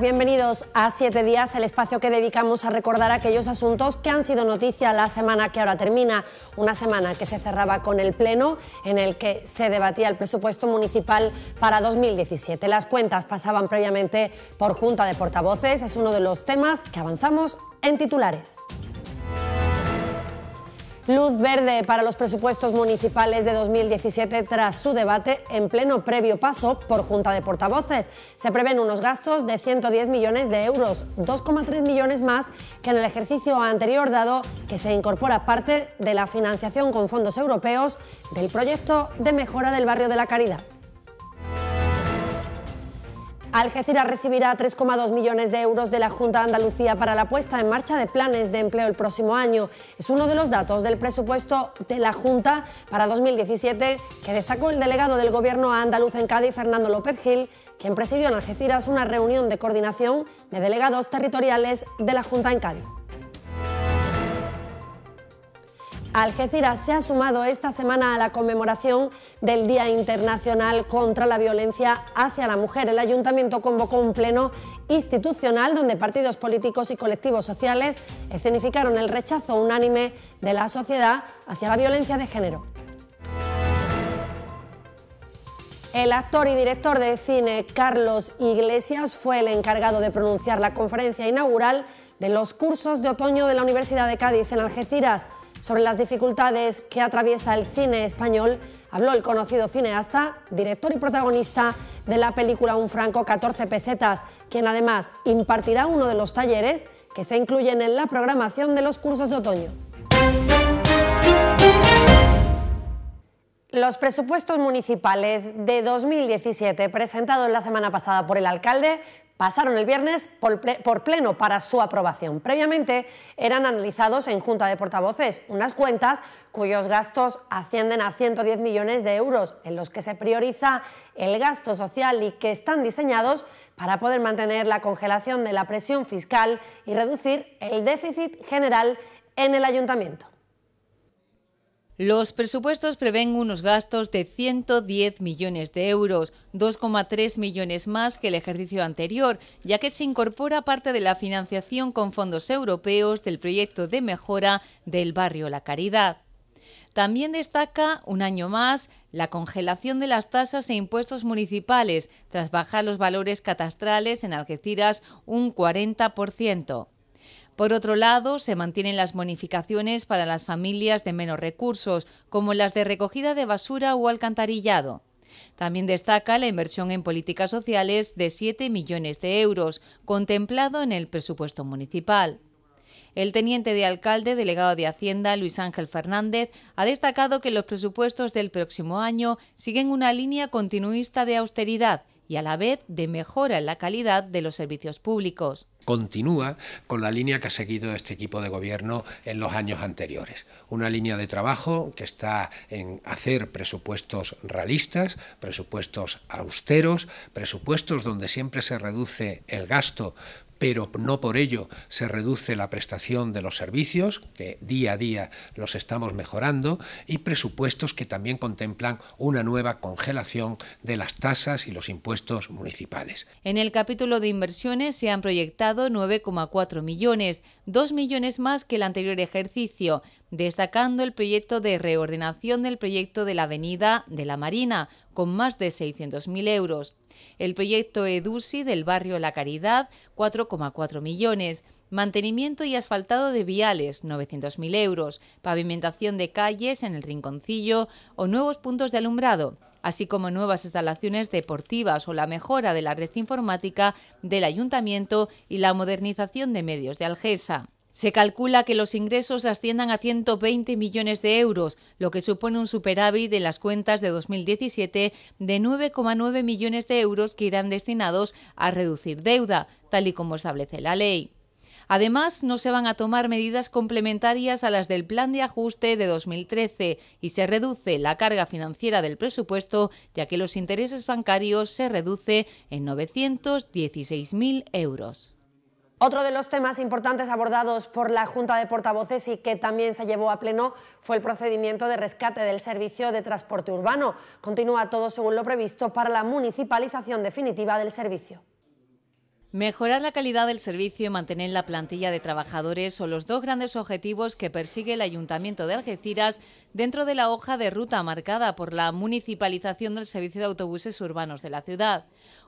bienvenidos a Siete Días, el espacio que dedicamos a recordar aquellos asuntos que han sido noticia la semana que ahora termina, una semana que se cerraba con el Pleno en el que se debatía el presupuesto municipal para 2017. Las cuentas pasaban previamente por Junta de Portavoces, es uno de los temas que avanzamos en titulares luz verde para los presupuestos municipales de 2017 tras su debate en pleno previo paso por Junta de Portavoces. Se prevén unos gastos de 110 millones de euros, 2,3 millones más que en el ejercicio anterior dado que se incorpora parte de la financiación con fondos europeos del proyecto de mejora del barrio de la Caridad. Algeciras recibirá 3,2 millones de euros de la Junta de Andalucía para la puesta en marcha de planes de empleo el próximo año. Es uno de los datos del presupuesto de la Junta para 2017 que destacó el delegado del Gobierno a andaluz en Cádiz, Fernando López Gil, quien presidió en Algeciras una reunión de coordinación de delegados territoriales de la Junta en Cádiz. Algeciras se ha sumado esta semana a la conmemoración del Día Internacional contra la Violencia hacia la Mujer. El ayuntamiento convocó un pleno institucional donde partidos políticos y colectivos sociales escenificaron el rechazo unánime de la sociedad hacia la violencia de género. El actor y director de cine Carlos Iglesias fue el encargado de pronunciar la conferencia inaugural de los cursos de otoño de la Universidad de Cádiz en Algeciras. Sobre las dificultades que atraviesa el cine español, habló el conocido cineasta, director y protagonista de la película Un Franco 14 pesetas, quien además impartirá uno de los talleres que se incluyen en la programación de los cursos de otoño. Los presupuestos municipales de 2017 presentados la semana pasada por el alcalde pasaron el viernes por pleno para su aprobación. Previamente eran analizados en Junta de Portavoces unas cuentas cuyos gastos ascienden a 110 millones de euros, en los que se prioriza el gasto social y que están diseñados para poder mantener la congelación de la presión fiscal y reducir el déficit general en el ayuntamiento. Los presupuestos prevén unos gastos de 110 millones de euros, 2,3 millones más que el ejercicio anterior, ya que se incorpora parte de la financiación con fondos europeos del proyecto de mejora del barrio La Caridad. También destaca, un año más, la congelación de las tasas e impuestos municipales, tras bajar los valores catastrales en Algeciras un 40%. Por otro lado, se mantienen las bonificaciones para las familias de menos recursos, como las de recogida de basura o alcantarillado. También destaca la inversión en políticas sociales de 7 millones de euros, contemplado en el presupuesto municipal. El teniente de alcalde, delegado de Hacienda, Luis Ángel Fernández, ha destacado que los presupuestos del próximo año siguen una línea continuista de austeridad y a la vez de mejora en la calidad de los servicios públicos. Continúa con la línea que ha seguido este equipo de gobierno en los años anteriores. Una línea de trabajo que está en hacer presupuestos realistas, presupuestos austeros, presupuestos donde siempre se reduce el gasto pero no por ello se reduce la prestación de los servicios, que día a día los estamos mejorando, y presupuestos que también contemplan una nueva congelación de las tasas y los impuestos municipales. En el capítulo de inversiones se han proyectado 9,4 millones, 2 millones más que el anterior ejercicio, destacando el proyecto de reordenación del proyecto de la Avenida de la Marina, con más de 600.000 euros. El proyecto EDUSI del barrio La Caridad, 4,4 millones. Mantenimiento y asfaltado de viales, 900.000 euros. Pavimentación de calles en el Rinconcillo o nuevos puntos de alumbrado así como nuevas instalaciones deportivas o la mejora de la red informática del ayuntamiento y la modernización de medios de Algesa. Se calcula que los ingresos asciendan a 120 millones de euros, lo que supone un superávit de las cuentas de 2017 de 9,9 millones de euros que irán destinados a reducir deuda, tal y como establece la ley. Además, no se van a tomar medidas complementarias a las del Plan de Ajuste de 2013 y se reduce la carga financiera del presupuesto, ya que los intereses bancarios se reduce en 916.000 euros. Otro de los temas importantes abordados por la Junta de Portavoces y que también se llevó a pleno fue el procedimiento de rescate del servicio de transporte urbano. Continúa todo según lo previsto para la municipalización definitiva del servicio. Mejorar la calidad del servicio y mantener la plantilla de trabajadores son los dos grandes objetivos que persigue el Ayuntamiento de Algeciras dentro de la hoja de ruta marcada por la municipalización del servicio de autobuses urbanos de la ciudad.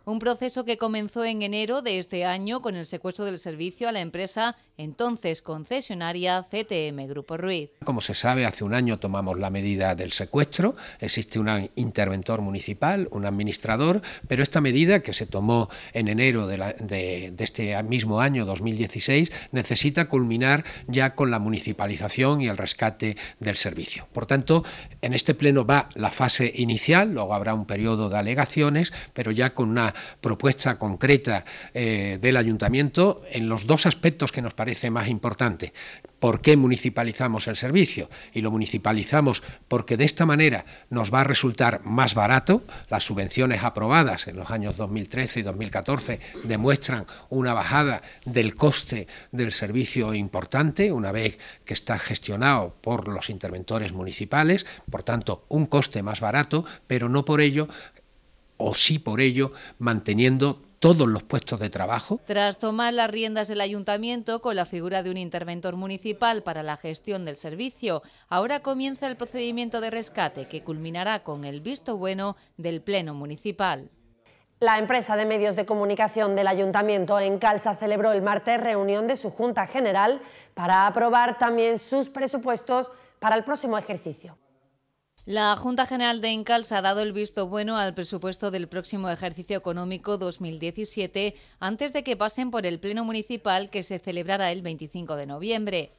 Un proceso que comenzó en enero de este año con el secuestro del servicio a la empresa entonces concesionaria CTM Grupo Ruiz. Como se sabe, hace un año tomamos la medida del secuestro. Existe un interventor municipal, un administrador, pero esta medida que se tomó en enero de, este mismo año, 2016, necesita culminar ya con la municipalización y el rescate del servicio. Por tanto, en este pleno va la fase inicial, luego habrá un periodo de alegaciones, pero ya con una propuesta concreta eh, del ayuntamiento en los dos aspectos que nos parece más importante. ¿Por qué municipalizamos el servicio? Y lo municipalizamos porque de esta manera nos va a resultar más barato. Las subvenciones aprobadas en los años 2013 y 2014 demuestran una bajada del coste del servicio importante, una vez que está gestionado por los interventores municipales, por tanto, un coste más barato, pero no por ello o sí por ello manteniendo todos los puestos de trabajo. Tras tomar las riendas del ayuntamiento con la figura de un interventor municipal para la gestión del servicio, ahora comienza el procedimiento de rescate que culminará con el visto bueno del Pleno Municipal. La empresa de medios de comunicación del Ayuntamiento en Calza celebró el martes reunión de su Junta General para aprobar también sus presupuestos para el próximo ejercicio. La Junta General de se ha dado el visto bueno al presupuesto del próximo ejercicio económico 2017 antes de que pasen por el Pleno Municipal que se celebrará el 25 de noviembre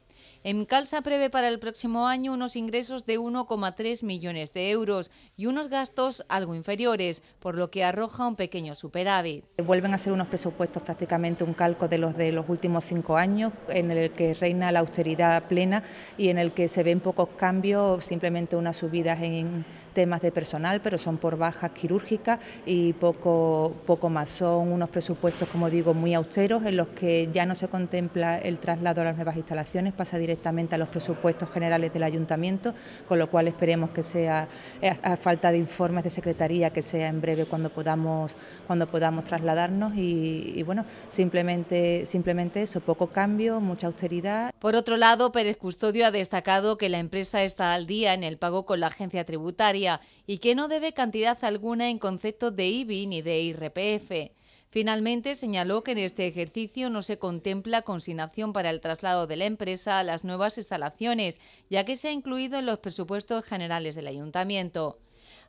calza prevé para el próximo año unos ingresos de 1,3 millones de euros y unos gastos algo inferiores, por lo que arroja un pequeño superávit. Eh, vuelven a ser unos presupuestos prácticamente un calco de los de los últimos cinco años, en el que reina la austeridad plena y en el que se ven pocos cambios, simplemente unas subidas en temas de personal, pero son por bajas quirúrgicas y poco, poco más. Son unos presupuestos, como digo, muy austeros en los que ya no se contempla el traslado a las nuevas instalaciones, pasa directamente a los presupuestos generales del ayuntamiento, con lo cual esperemos que sea, eh, a, falta de informes de secretaría, que sea en breve cuando podamos, cuando podamos trasladarnos y, y bueno, simplemente, simplemente eso, poco cambio, mucha austeridad. Por otro lado, Pérez Custodio ha destacado que la empresa está al día en el pago con la agencia tributaria y que no debe cantidad alguna en concepto de IBI ni de IRPF. Finalmente, señaló que en este ejercicio no se contempla consignación para el traslado de la empresa a las nuevas instalaciones, ya que se ha incluido en los presupuestos generales del ayuntamiento.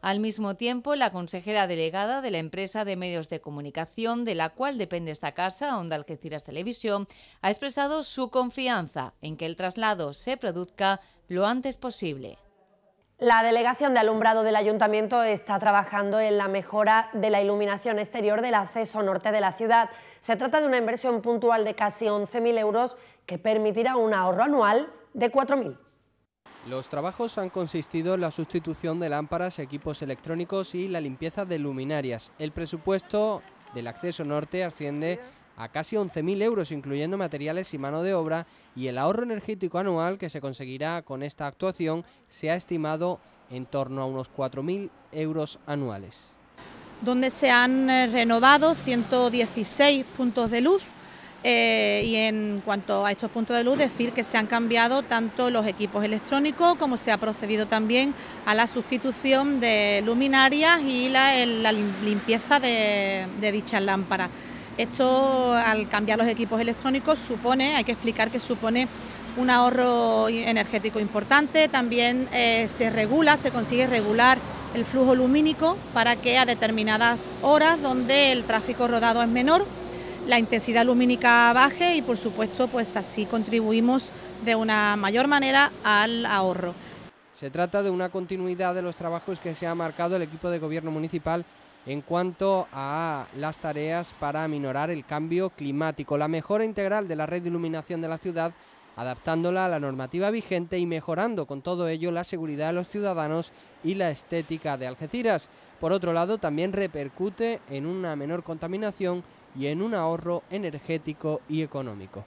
Al mismo tiempo, la consejera delegada de la empresa de medios de comunicación, de la cual depende esta casa, Onda Algeciras Televisión, ha expresado su confianza en que el traslado se produzca lo antes posible. La delegación de alumbrado del ayuntamiento está trabajando en la mejora de la iluminación exterior del acceso norte de la ciudad. Se trata de una inversión puntual de casi 11.000 euros que permitirá un ahorro anual de 4.000. Los trabajos han consistido en la sustitución de lámparas, equipos electrónicos y la limpieza de luminarias. El presupuesto del acceso norte asciende a casi 11.000 euros, incluyendo materiales y mano de obra, y el ahorro energético anual que se conseguirá con esta actuación se ha estimado en torno a unos 4.000 euros anuales. Donde se han eh, renovado 116 puntos de luz. Eh, y en cuanto a estos puntos de luz, decir que se han cambiado tanto los equipos electrónicos como se ha procedido también a la sustitución de luminarias y la, limpieza de, de dichas lámparas. Esto, al cambiar los equipos electrónicos, supone, hay que explicar que supone un ahorro energético importante, también eh, se regula, se consigue regular el flujo lumínico para que a determinadas horas donde el tráfico rodado es menor, la intensidad lumínica baje y por supuesto pues así contribuimos de una mayor manera al ahorro. Se trata de una continuidad de los trabajos que se ha marcado el equipo de gobierno municipal en cuanto a las tareas para minorar el cambio climático, la mejora integral de la red de iluminación de la ciudad, adaptándola a la normativa vigente y mejorando con todo ello la seguridad de los ciudadanos y la estética de Algeciras. Por otro lado, también repercute en una menor contaminación y en un ahorro energético y económico.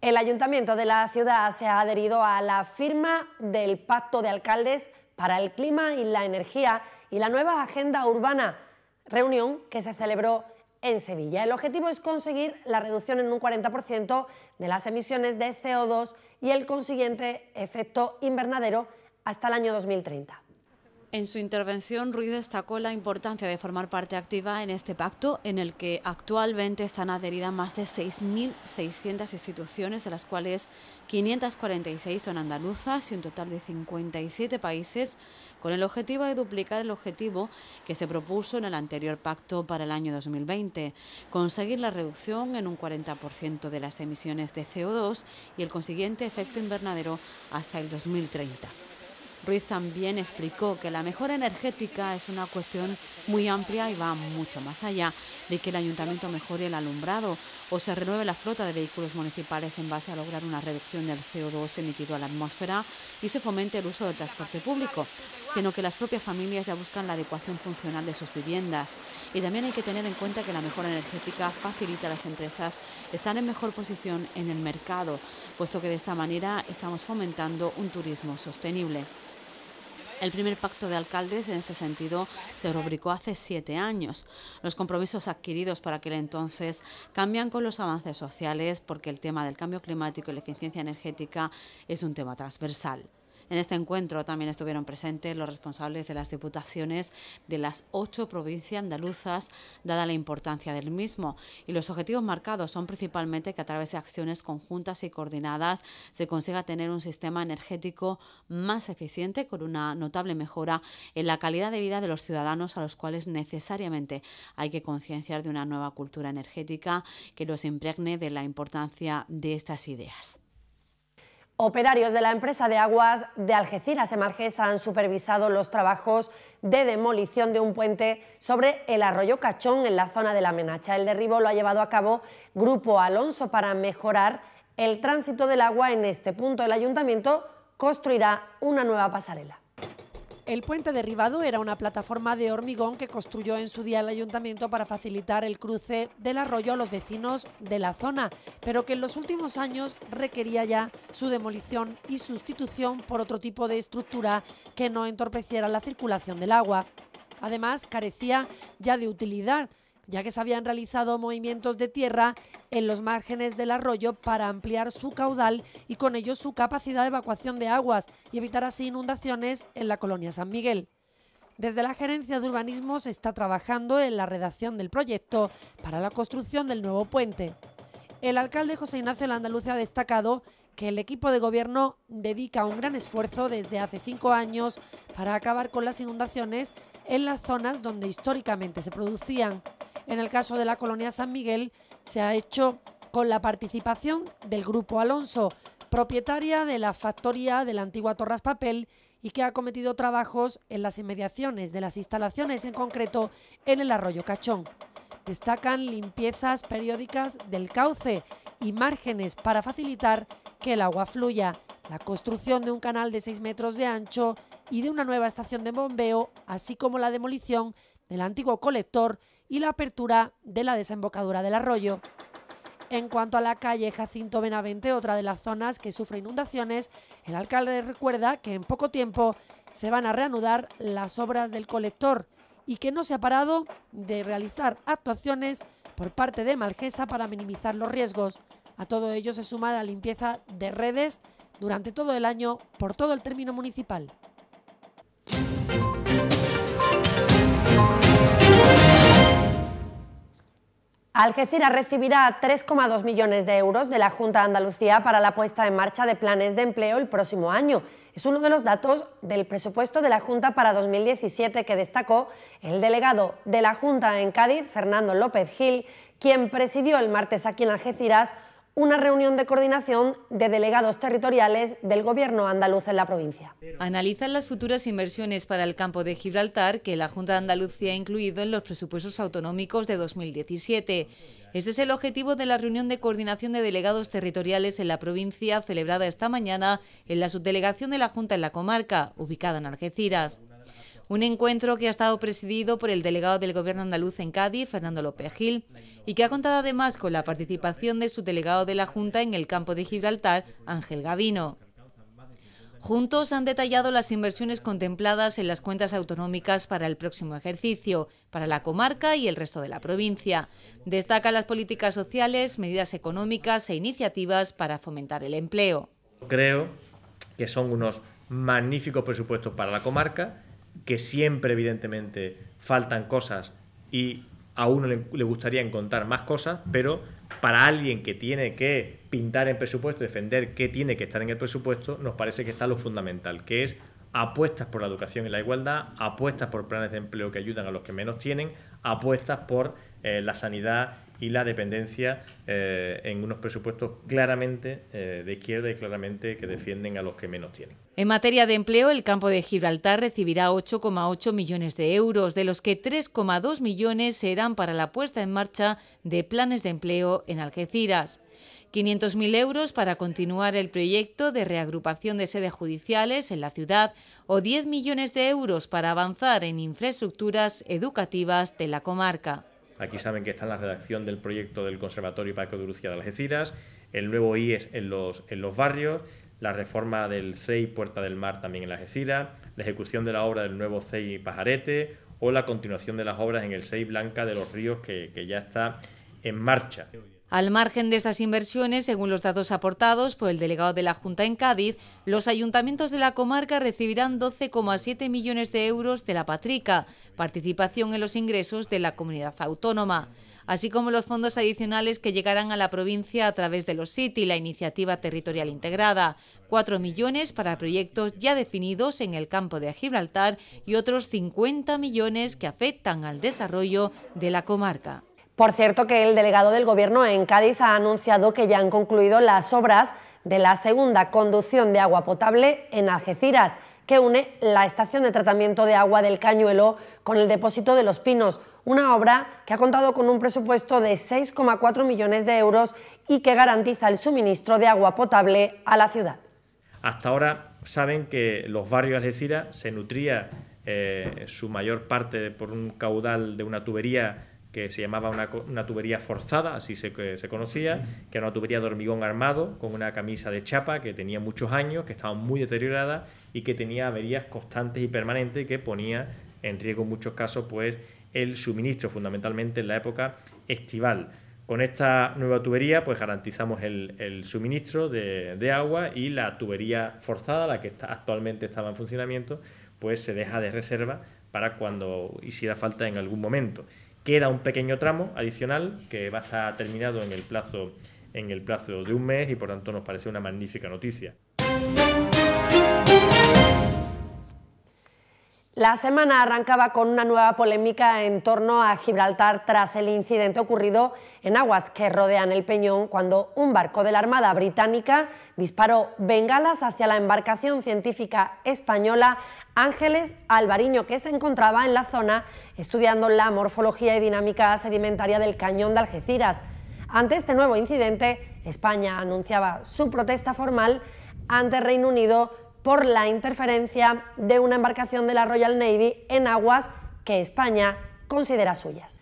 El ayuntamiento de la ciudad se ha adherido a la firma del Pacto de Alcaldes para el Clima y la Energía y la nueva Agenda Urbana reunión que se celebró en Sevilla. El objetivo es conseguir la reducción en un 40% de las emisiones de CO2 y el consiguiente efecto invernadero hasta el año 2030. En su intervención, Ruiz destacó la importancia de formar parte activa en este pacto, en el que actualmente están adheridas más de 6.600 instituciones, de las cuales 546 son andaluzas y un total de 57 países, con el objetivo de duplicar el objetivo que se propuso en el anterior pacto para el año 2020, conseguir la reducción en un 40% de las emisiones de CO2 y el consiguiente efecto invernadero hasta el 2030. Ruiz también explicó que la mejora energética es una cuestión muy amplia y va mucho más allá de que el ayuntamiento mejore el alumbrado o se renueve la flota de vehículos municipales en base a lograr una reducción del CO2 emitido a la atmósfera y se fomente el uso del transporte público, sino que las propias familias ya buscan la adecuación funcional de sus viviendas. Y también hay que tener en cuenta que la mejora energética facilita a las empresas estar en mejor posición en el mercado, puesto que de esta manera estamos fomentando un turismo sostenible. El primer pacto de alcaldes en este sentido se rubricó hace siete años. Los compromisos adquiridos por aquel entonces cambian con los avances sociales porque el tema del cambio climático y la eficiencia energética es un tema transversal. En este encuentro también estuvieron presentes los responsables de las diputaciones de las ocho provincias andaluzas, dada la importancia del mismo. Y los objetivos marcados son principalmente que a través de acciones conjuntas y coordinadas se consiga tener un sistema energético más eficiente, con una notable mejora en la calidad de vida de los ciudadanos a los cuales necesariamente hay que concienciar de una nueva cultura energética que los impregne de la importancia de estas ideas. Operarios de la empresa de aguas de Algeciras, Emalges, han supervisado los trabajos de demolición de un puente sobre el arroyo Cachón en la zona de la Menacha. El derribo lo ha llevado a cabo Grupo Alonso para mejorar el tránsito del agua en este punto. El ayuntamiento construirá una nueva pasarela. El puente derribado era una plataforma de hormigón que construyó en su día el ayuntamiento para facilitar el cruce del arroyo a los vecinos de la zona, pero que en los últimos años requería ya su demolición y sustitución por otro tipo de estructura que no entorpeciera la circulación del agua. Además, carecía ya de utilidad ya que se habían realizado movimientos de tierra en los márgenes del arroyo para ampliar su caudal y con ello su capacidad de evacuación de aguas y evitar así inundaciones en la colonia San Miguel. Desde la Gerencia de Urbanismo se está trabajando en la redacción del proyecto para la construcción del nuevo puente. El alcalde José Ignacio Landaluce ha destacado que el equipo de gobierno dedica un gran esfuerzo desde hace cinco años para acabar con las inundaciones en las zonas donde históricamente se producían. En el caso de la colonia San Miguel se ha hecho con la participación del Grupo Alonso, propietaria de la factoría de la antigua Torras Papel y que ha cometido trabajos en las inmediaciones de las instalaciones, en concreto en el arroyo Cachón. Destacan limpiezas periódicas del cauce y márgenes para facilitar que el agua fluya, la construcción de un canal de 6 metros de ancho y de una nueva estación de bombeo, así como la demolición del antiguo colector y la apertura de la desembocadura del arroyo. En cuanto a la calle Jacinto Benavente, otra de las zonas que sufre inundaciones, el alcalde recuerda que en poco tiempo se van a reanudar las obras del colector y que no se ha parado de realizar actuaciones por parte de Malgesa para minimizar los riesgos. A todo ello se suma la limpieza de redes durante todo el año por todo el término municipal. Algeciras recibirá 3,2 millones de euros de la Junta de Andalucía para la puesta en marcha de planes de empleo el próximo año. Es uno de los datos del presupuesto de la Junta para 2017 que destacó el delegado de la Junta en Cádiz, Fernando López Gil, quien presidió el martes aquí en Algeciras una reunión de coordinación de delegados territoriales del Gobierno andaluz en la provincia. Analizan las futuras inversiones para el campo de Gibraltar que la Junta de Andalucía ha incluido en los presupuestos autonómicos de 2017. Este es el objetivo de la reunión de coordinación de delegados territoriales en la provincia celebrada esta mañana en la subdelegación de la Junta en la comarca, ubicada en Algeciras. Un encuentro que ha estado presidido por el delegado del Gobierno andaluz en Cádiz, Fernando López Gil, y que ha contado además con la participación de su delegado de la Junta en el campo de Gibraltar, Ángel Gavino. Juntos han detallado las inversiones contempladas en las cuentas autonómicas para el próximo ejercicio, para la comarca y el resto de la provincia. Destacan las políticas sociales, medidas económicas e iniciativas para fomentar el empleo. Creo que son unos magníficos presupuestos para la comarca que siempre evidentemente faltan cosas y a uno le, gustaría encontrar más cosas, pero para alguien que tiene que pintar en presupuesto, defender qué tiene que estar en el presupuesto, nos parece que está lo fundamental, que es apuestas por la educación y la igualdad, apuestas por planes de empleo que ayudan a los que menos tienen, apuestas por eh, la sanidad y la dependencia eh, en unos presupuestos claramente eh, de izquierda y claramente que defienden a los que menos tienen. En materia de empleo, el campo de Gibraltar recibirá 8,8 millones de euros, de los que 3,2 millones serán para la puesta en marcha de planes de empleo en Algeciras. 500.000 euros para continuar el proyecto de reagrupación de sedes judiciales en la ciudad o 10 millones de euros para avanzar en infraestructuras educativas de la comarca. Aquí saben que está la redacción del proyecto del Conservatorio Paco de Lucía de Algeciras, el nuevo IES en los barrios, la reforma del CEI Puerta del Mar también en la Algeciras, la ejecución de la obra del nuevo CEI Pajarete o la continuación de las obras en el CEI Blanca de los Ríos que, que ya está en marcha. Al margen de estas inversiones, según los datos aportados por el delegado de la Junta en Cádiz, los ayuntamientos de la comarca recibirán 12,7 millones de euros de la Patrica, participación en los ingresos de la comunidad autónoma así como los fondos adicionales que llegarán a la provincia a través de los CITI, la Iniciativa Territorial Integrada, 4 millones para proyectos ya definidos en el campo de Gibraltar y otros 50 millones que afectan al desarrollo de la comarca. Por cierto que el delegado del Gobierno en Cádiz ha anunciado que ya han concluido las obras de la segunda conducción de agua potable en Algeciras que une la estación de tratamiento de agua del Cañuelo con el depósito de Los Pinos, una obra que ha contado con un presupuesto de 6,4 millones de euros y que garantiza el suministro de agua potable a la ciudad. Hasta ahora saben que los barrios de Algeciras se nutría eh, su mayor parte por un caudal de una tubería que se llamaba una, tubería forzada, así se, conocía, que era una tubería de hormigón armado con una camisa de chapa que tenía muchos años, que estaba muy deteriorada y que tenía averías constantes y permanentes que ponía en riesgo en muchos casos pues el suministro, fundamentalmente en la época estival. Con esta nueva tubería pues garantizamos el, suministro de, agua y la tubería forzada, la que actualmente estaba en funcionamiento, pues se deja de reserva para cuando hiciera falta en algún momento. Queda un pequeño tramo adicional que va a estar terminado en el plazo, en el plazo de un mes y por tanto nos parece una magnífica noticia. La semana arrancaba con una nueva polémica en torno a Gibraltar tras el incidente ocurrido en aguas que rodean el peñón cuando un barco de la Armada Británica disparó bengalas hacia la embarcación científica española Ángeles Albariño, que se encontraba en la zona estudiando la morfología y dinámica sedimentaria del cañón de Algeciras. Ante este nuevo incidente, España anunciaba su protesta formal ante Reino Unido por la interferencia de una embarcación de la Royal Navy en aguas que España considera suyas.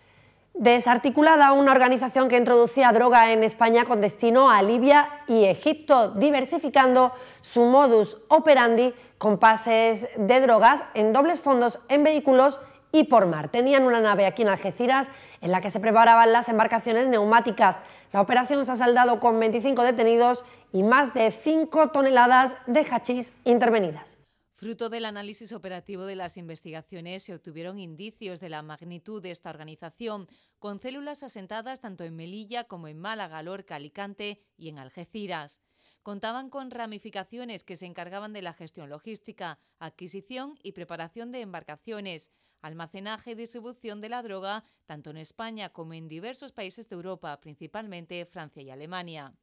Desarticulada una organización que introducía droga en España con destino a Libia y Egipto, diversificando su modus operandi compases de drogas en dobles fondos en vehículos y por mar. Tenían una nave aquí en Algeciras en la que se preparaban las embarcaciones neumáticas. La operación se ha saldado con 25 detenidos y más de 5 toneladas de hachís intervenidas. Fruto del análisis operativo de las investigaciones se obtuvieron indicios de la magnitud de esta organización, con células asentadas tanto en Melilla como en Málaga, Lorca, Alicante y en Algeciras. Contaban con ramificaciones que se encargaban de la gestión logística, adquisición y preparación de embarcaciones, almacenaje y distribución de la droga, tanto en España como en diversos países de Europa, principalmente Francia y Alemania.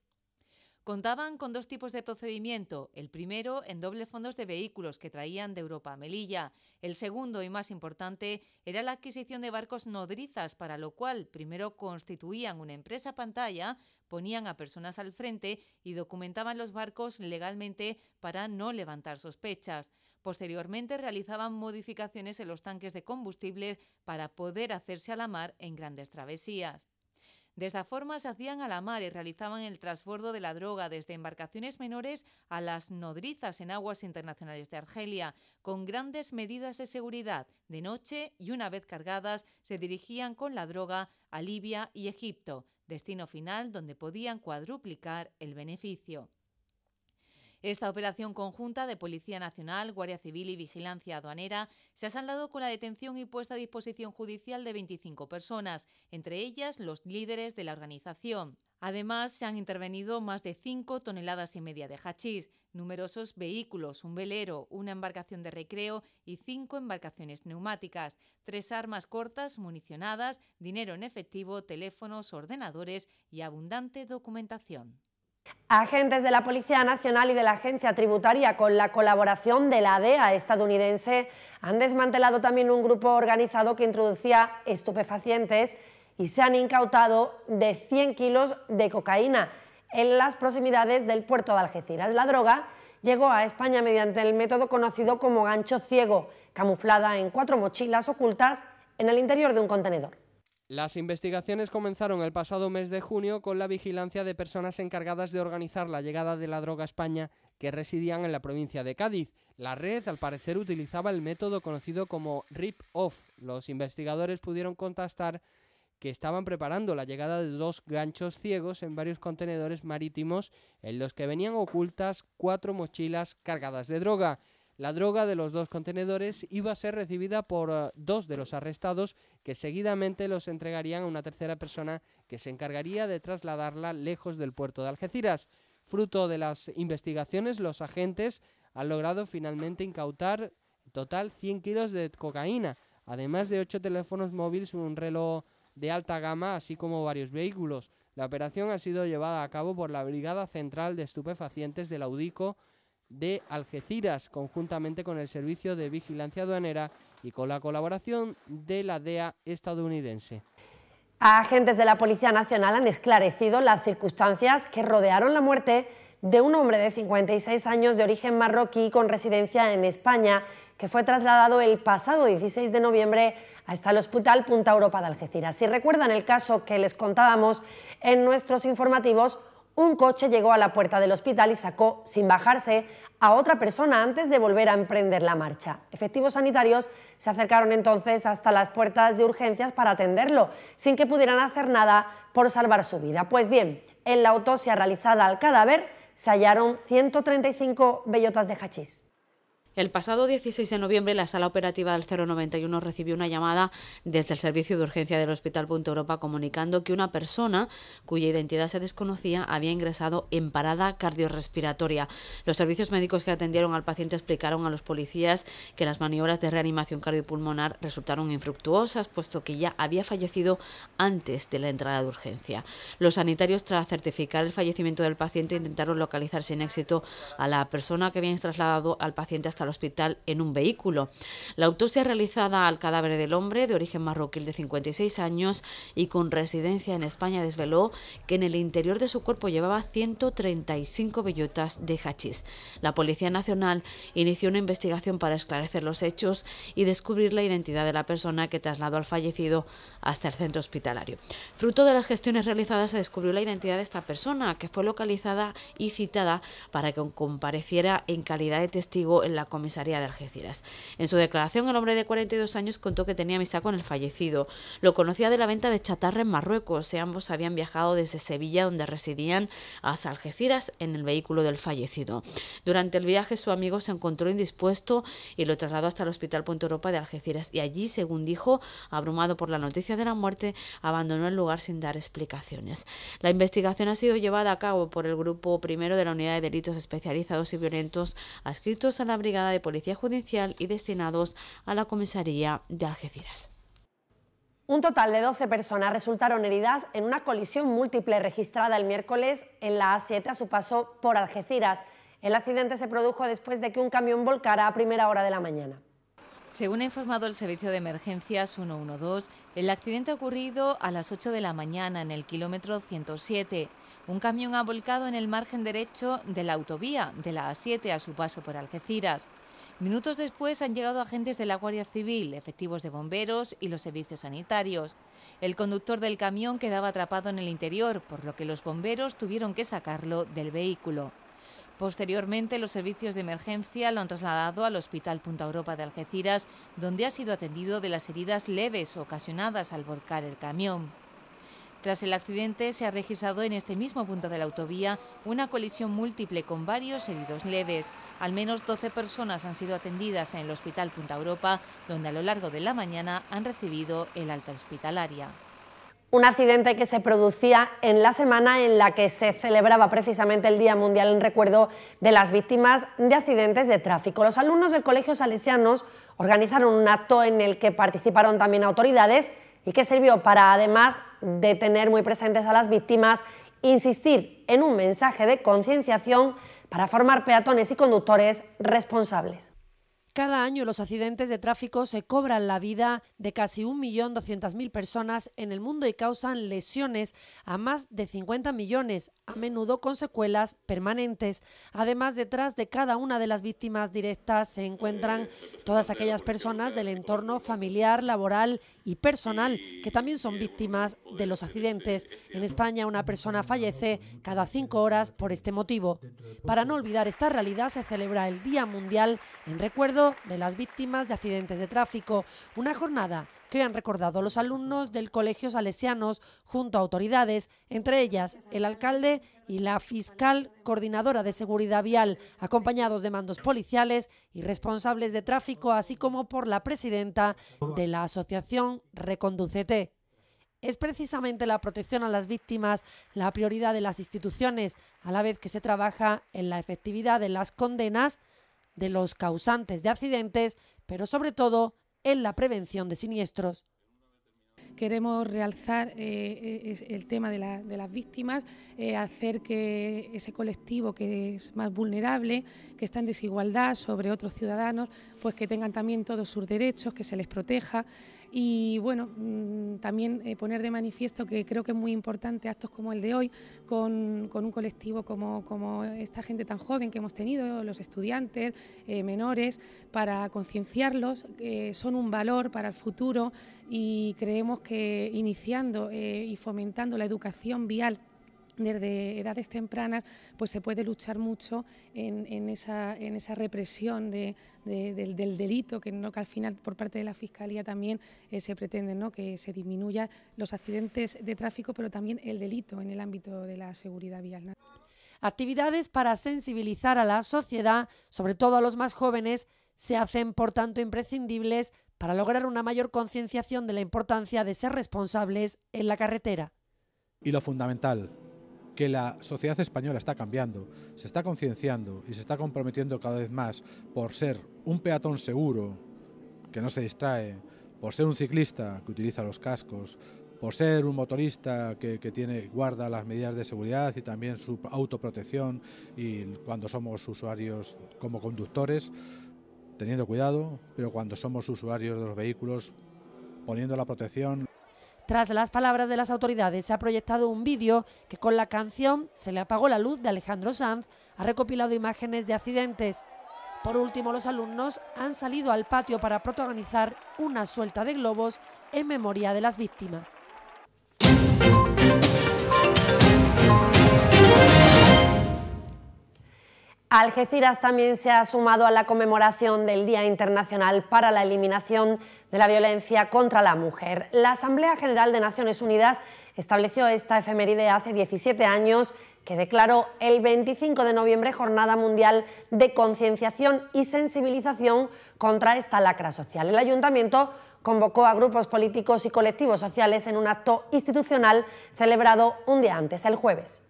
Contaban con dos tipos de procedimiento, el primero en doble fondos de vehículos que traían de Europa a Melilla, el segundo y más importante era la adquisición de barcos nodrizas, para lo cual primero constituían una empresa pantalla, ponían a personas al frente y documentaban los barcos legalmente para no levantar sospechas. Posteriormente realizaban modificaciones en los tanques de combustible para poder hacerse a la mar en grandes travesías. De esta forma se hacían a la mar y realizaban el transbordo de la droga desde embarcaciones menores a las nodrizas en aguas internacionales de Argelia, con grandes medidas de seguridad. De noche y una vez cargadas, se dirigían con la droga a Libia y Egipto, destino final donde podían cuadruplicar el beneficio. Esta operación conjunta de Policía Nacional, Guardia Civil y Vigilancia Aduanera se ha saldado con la detención y puesta a disposición judicial de 25 personas, entre ellas los líderes de la organización. Además, se han intervenido más de 5 toneladas y media de hachís, numerosos vehículos, un velero, una embarcación de recreo y cinco embarcaciones neumáticas, tres armas cortas municionadas, dinero en efectivo, teléfonos, ordenadores y abundante documentación. Agentes de la Policía Nacional y de la Agencia Tributaria, con la colaboración de la DEA estadounidense, han desmantelado también un grupo organizado que introducía estupefacientes y se han incautado de 100 kilos de cocaína en las proximidades del puerto de Algeciras. La droga llegó a España mediante el método conocido como gancho ciego, camuflada en cuatro mochilas ocultas en el interior de un contenedor. Las investigaciones comenzaron el pasado mes de junio con la vigilancia de personas encargadas de organizar la llegada de la droga a España que residían en la provincia de Cádiz. La red, al parecer, utilizaba el método conocido como rip-off. Los investigadores pudieron contestar que estaban preparando la llegada de dos ganchos ciegos en varios contenedores marítimos en los que venían ocultas cuatro mochilas cargadas de droga. La droga de los dos contenedores iba a ser recibida por eh, dos de los arrestados que seguidamente los entregarían a una tercera persona que se encargaría de trasladarla lejos del puerto de Algeciras. Fruto de las investigaciones, los agentes han logrado finalmente incautar en total 100 kilos de cocaína, además de ocho teléfonos móviles, un reloj de alta gama, así como varios vehículos. La operación ha sido llevada a cabo por la Brigada Central de Estupefacientes del Audico de Algeciras, conjuntamente con el Servicio de Vigilancia Aduanera y con la colaboración de la DEA estadounidense. Agentes de la Policía Nacional han esclarecido las circunstancias que rodearon la muerte de un hombre de 56 años de origen marroquí con residencia en España, que fue trasladado el pasado 16 de noviembre hasta el este Hospital Punta Europa de Algeciras. Si recuerdan el caso que les contábamos en nuestros informativos, un coche llegó a la puerta del hospital y sacó, sin bajarse, a otra persona antes de volver a emprender la marcha. Efectivos sanitarios se acercaron entonces hasta las puertas de urgencias para atenderlo, sin que pudieran hacer nada por salvar su vida. Pues bien, en la autopsia realizada al cadáver se hallaron 135 bellotas de hachís. El pasado 16 de noviembre, la sala operativa del 091 recibió una llamada desde el servicio de urgencia del Hospital Punto Europa comunicando que una persona cuya identidad se desconocía había ingresado en parada cardiorrespiratoria. Los servicios médicos que atendieron al paciente explicaron a los policías que las maniobras de reanimación cardiopulmonar resultaron infructuosas, puesto que ya había fallecido antes de la entrada de urgencia. Los sanitarios, tras certificar el fallecimiento del paciente, intentaron localizar sin éxito a la persona que habían trasladado al paciente hasta al hospital en un vehículo. La autopsia realizada al cadáver del hombre, de origen marroquí de 56 años y con residencia en España, desveló que en el interior de su cuerpo llevaba 135 bellotas de hachís. La Policía Nacional inició una investigación para esclarecer los hechos y descubrir la identidad de la persona que trasladó al fallecido hasta el centro hospitalario. Fruto de las gestiones realizadas se descubrió la identidad de esta persona, que fue localizada y citada para que compareciera en calidad de testigo en la comisaría de Algeciras. En su declaración, el hombre de 42 años contó que tenía amistad con el fallecido. Lo conocía de la venta de chatarra en Marruecos y eh, ambos habían viajado desde Sevilla, donde residían, a Algeciras en el vehículo del fallecido. Durante el viaje, su amigo se encontró indispuesto y lo trasladó hasta el Hospital Punto Europa de Algeciras y allí, según dijo, abrumado por la noticia de la muerte, abandonó el lugar sin dar explicaciones. La investigación ha sido llevada a cabo por el Grupo Primero de la Unidad de Delitos Especializados y Violentos adscritos a la Brigada de Policía Judicial y destinados a la comisaría de Algeciras. Un total de 12 personas resultaron heridas en una colisión múltiple registrada el miércoles en la A7 a su paso por Algeciras. El accidente se produjo después de que un camión volcara a primera hora de la mañana. Según ha informado el Servicio de Emergencias 112, el accidente ha ocurrido a las 8 de la mañana en el kilómetro 107. Un camión ha volcado en el margen derecho de la autovía de la A7 a su paso por Algeciras. Minutos después han llegado agentes de la Guardia Civil, efectivos de bomberos y los servicios sanitarios. El conductor del camión quedaba atrapado en el interior, por lo que los bomberos tuvieron que sacarlo del vehículo. Posteriormente, los servicios de emergencia lo han trasladado al Hospital Punta Europa de Algeciras, donde ha sido atendido de las heridas leves ocasionadas al volcar el camión. Tras el accidente, se ha registrado en este mismo punto de la autovía una colisión múltiple con varios heridos leves. Al menos 12 personas han sido atendidas en el Hospital Punta Europa, donde a lo largo de la mañana han recibido el alta hospitalaria un accidente que se producía en la semana en la que se celebraba precisamente el Día Mundial en recuerdo de las víctimas de accidentes de tráfico. Los alumnos del Colegio Salesianos organizaron un acto en el que participaron también autoridades y que sirvió para, además de tener muy presentes a las víctimas, insistir en un mensaje de concienciación para formar peatones y conductores responsables. Cada año los accidentes de tráfico se cobran la vida de casi 1.200.000 personas en el mundo y causan lesiones a más de 50 millones, a menudo con secuelas permanentes. Además, detrás de cada una de las víctimas directas se encuentran todas aquellas personas del entorno familiar, laboral y personal que también son víctimas de los accidentes. En España una persona fallece cada cinco horas por este motivo. Para no olvidar esta realidad se celebra el Día Mundial en recuerdo de las víctimas de accidentes de tráfico, una jornada que han recordado los alumnos del Colegio Salesianos junto a autoridades, entre ellas el alcalde y la fiscal coordinadora de seguridad vial, acompañados de mandos policiales y responsables de tráfico, así como por la presidenta de la asociación Reconducete. Es precisamente la protección a las víctimas la prioridad de las instituciones, a la vez que se trabaja en la efectividad de las condenas de los causantes de accidentes, pero sobre todo en la prevención de siniestros. Queremos realzar eh, eh, el tema de, las víctimas, eh, hacer que ese colectivo que es más vulnerable, que está en desigualdad sobre otros ciudadanos, pues que tengan también todos sus derechos, que se les proteja. Y bueno, mm, también eh, poner de manifiesto que creo que es muy importante actos como el de hoy, con, un colectivo como, esta gente tan joven que hemos tenido, los estudiantes, eh, menores, para concienciarlos, que son un valor para el futuro y creemos que iniciando eh, y fomentando la educación vial desde edades tempranas, pues se puede luchar mucho en, esa, represión del, delito, que, no, que al final por parte de la Fiscalía también eh, se pretende ¿no? que se disminuya los accidentes de tráfico, pero también el delito en el ámbito de la seguridad vial. Actividades para sensibilizar a la sociedad, sobre todo a los más jóvenes, se hacen por tanto imprescindibles para lograr una mayor concienciación de la importancia de ser responsables en la carretera. Y lo fundamental, que la sociedad española está cambiando, se está concienciando y se está comprometiendo cada vez más por ser un peatón seguro, que no se distrae, por ser un ciclista que utiliza los cascos, por ser un motorista que, tiene, guarda las medidas de seguridad y también su autoprotección y cuando somos usuarios como conductores, teniendo cuidado, pero cuando somos usuarios de los vehículos, poniendo la protección. Tras las palabras de las autoridades se ha proyectado un vídeo que con la canción Se le apagó la luz de Alejandro Sanz ha recopilado imágenes de accidentes. Por último, los alumnos han salido al patio para protagonizar una suelta de globos en memoria de las víctimas. Algeciras también se ha sumado a la conmemoración del Día Internacional para la Eliminación de la Violencia contra la Mujer. La Asamblea General de Naciones Unidas estableció esta efeméride hace 17 años que declaró el 25 de noviembre Jornada Mundial de Concienciación y Sensibilización contra esta lacra social. El ayuntamiento convocó a grupos políticos y colectivos sociales en un acto institucional celebrado un día antes, el jueves.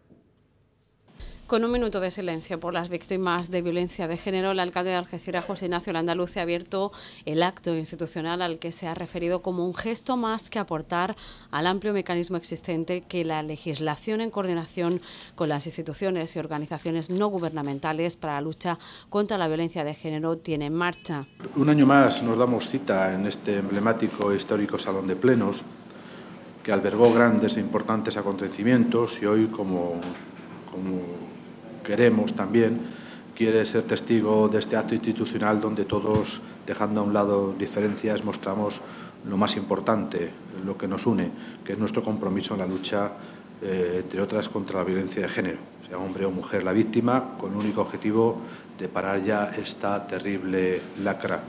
Con un minuto de silencio por las víctimas de violencia de género, el alcalde de Algeciras, José Ignacio Landaluz, ha abierto el acto institucional al que se ha referido como un gesto más que aportar al amplio mecanismo existente que la legislación en coordinación con las instituciones y organizaciones no gubernamentales para la lucha contra la violencia de género tiene en marcha. Un año más nos damos cita en este emblemático e histórico Salón de Plenos que albergó grandes e importantes acontecimientos y hoy como, como queremos también, quiere ser testigo de este acto institucional donde todos, dejando a un lado diferencias, mostramos lo más importante, lo que nos une, que es nuestro compromiso en la lucha, eh, entre otras, contra la violencia de género, sea hombre o mujer la víctima, con el único objetivo de parar ya esta terrible lacra.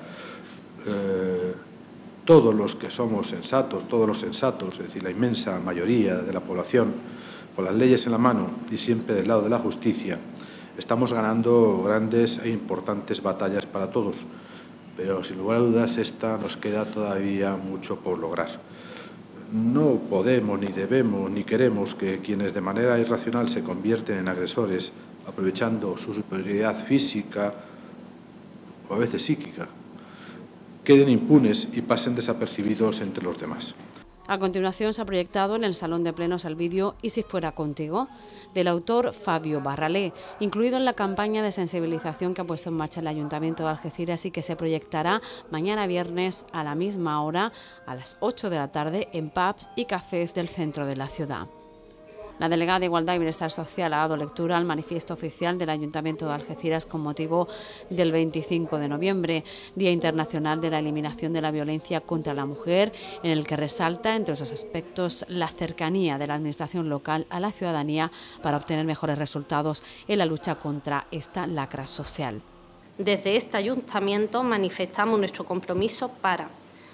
Eh, todos los que somos sensatos, todos los sensatos, es decir, la inmensa mayoría de la población, las leyes en la mano y siempre del lado de la justicia, estamos ganando grandes e importantes batallas para todos, pero sin lugar a dudas esta nos queda todavía mucho por lograr. No podemos, ni debemos, ni queremos que quienes de manera irracional se convierten en agresores, aprovechando su superioridad física o a veces psíquica, queden impunes y pasen desapercibidos entre los demás. A continuación se ha proyectado en el Salón de Plenos el vídeo Y si fuera contigo, del autor Fabio Barralé, incluido en la campaña de sensibilización que ha puesto en marcha el Ayuntamiento de Algeciras y que se proyectará mañana viernes a la misma hora, a las 8 de la tarde, en pubs y cafés del centro de la ciudad. La delegada de Igualdad y Bienestar Social ha dado lectura al manifiesto oficial del Ayuntamiento de Algeciras con motivo del 25 de noviembre, Día Internacional de la Eliminación de la Violencia contra la Mujer, en el que resalta, entre otros aspectos, la cercanía de la Administración local a la ciudadanía para obtener mejores resultados en la lucha contra esta lacra social. Desde este ayuntamiento manifestamos nuestro compromiso para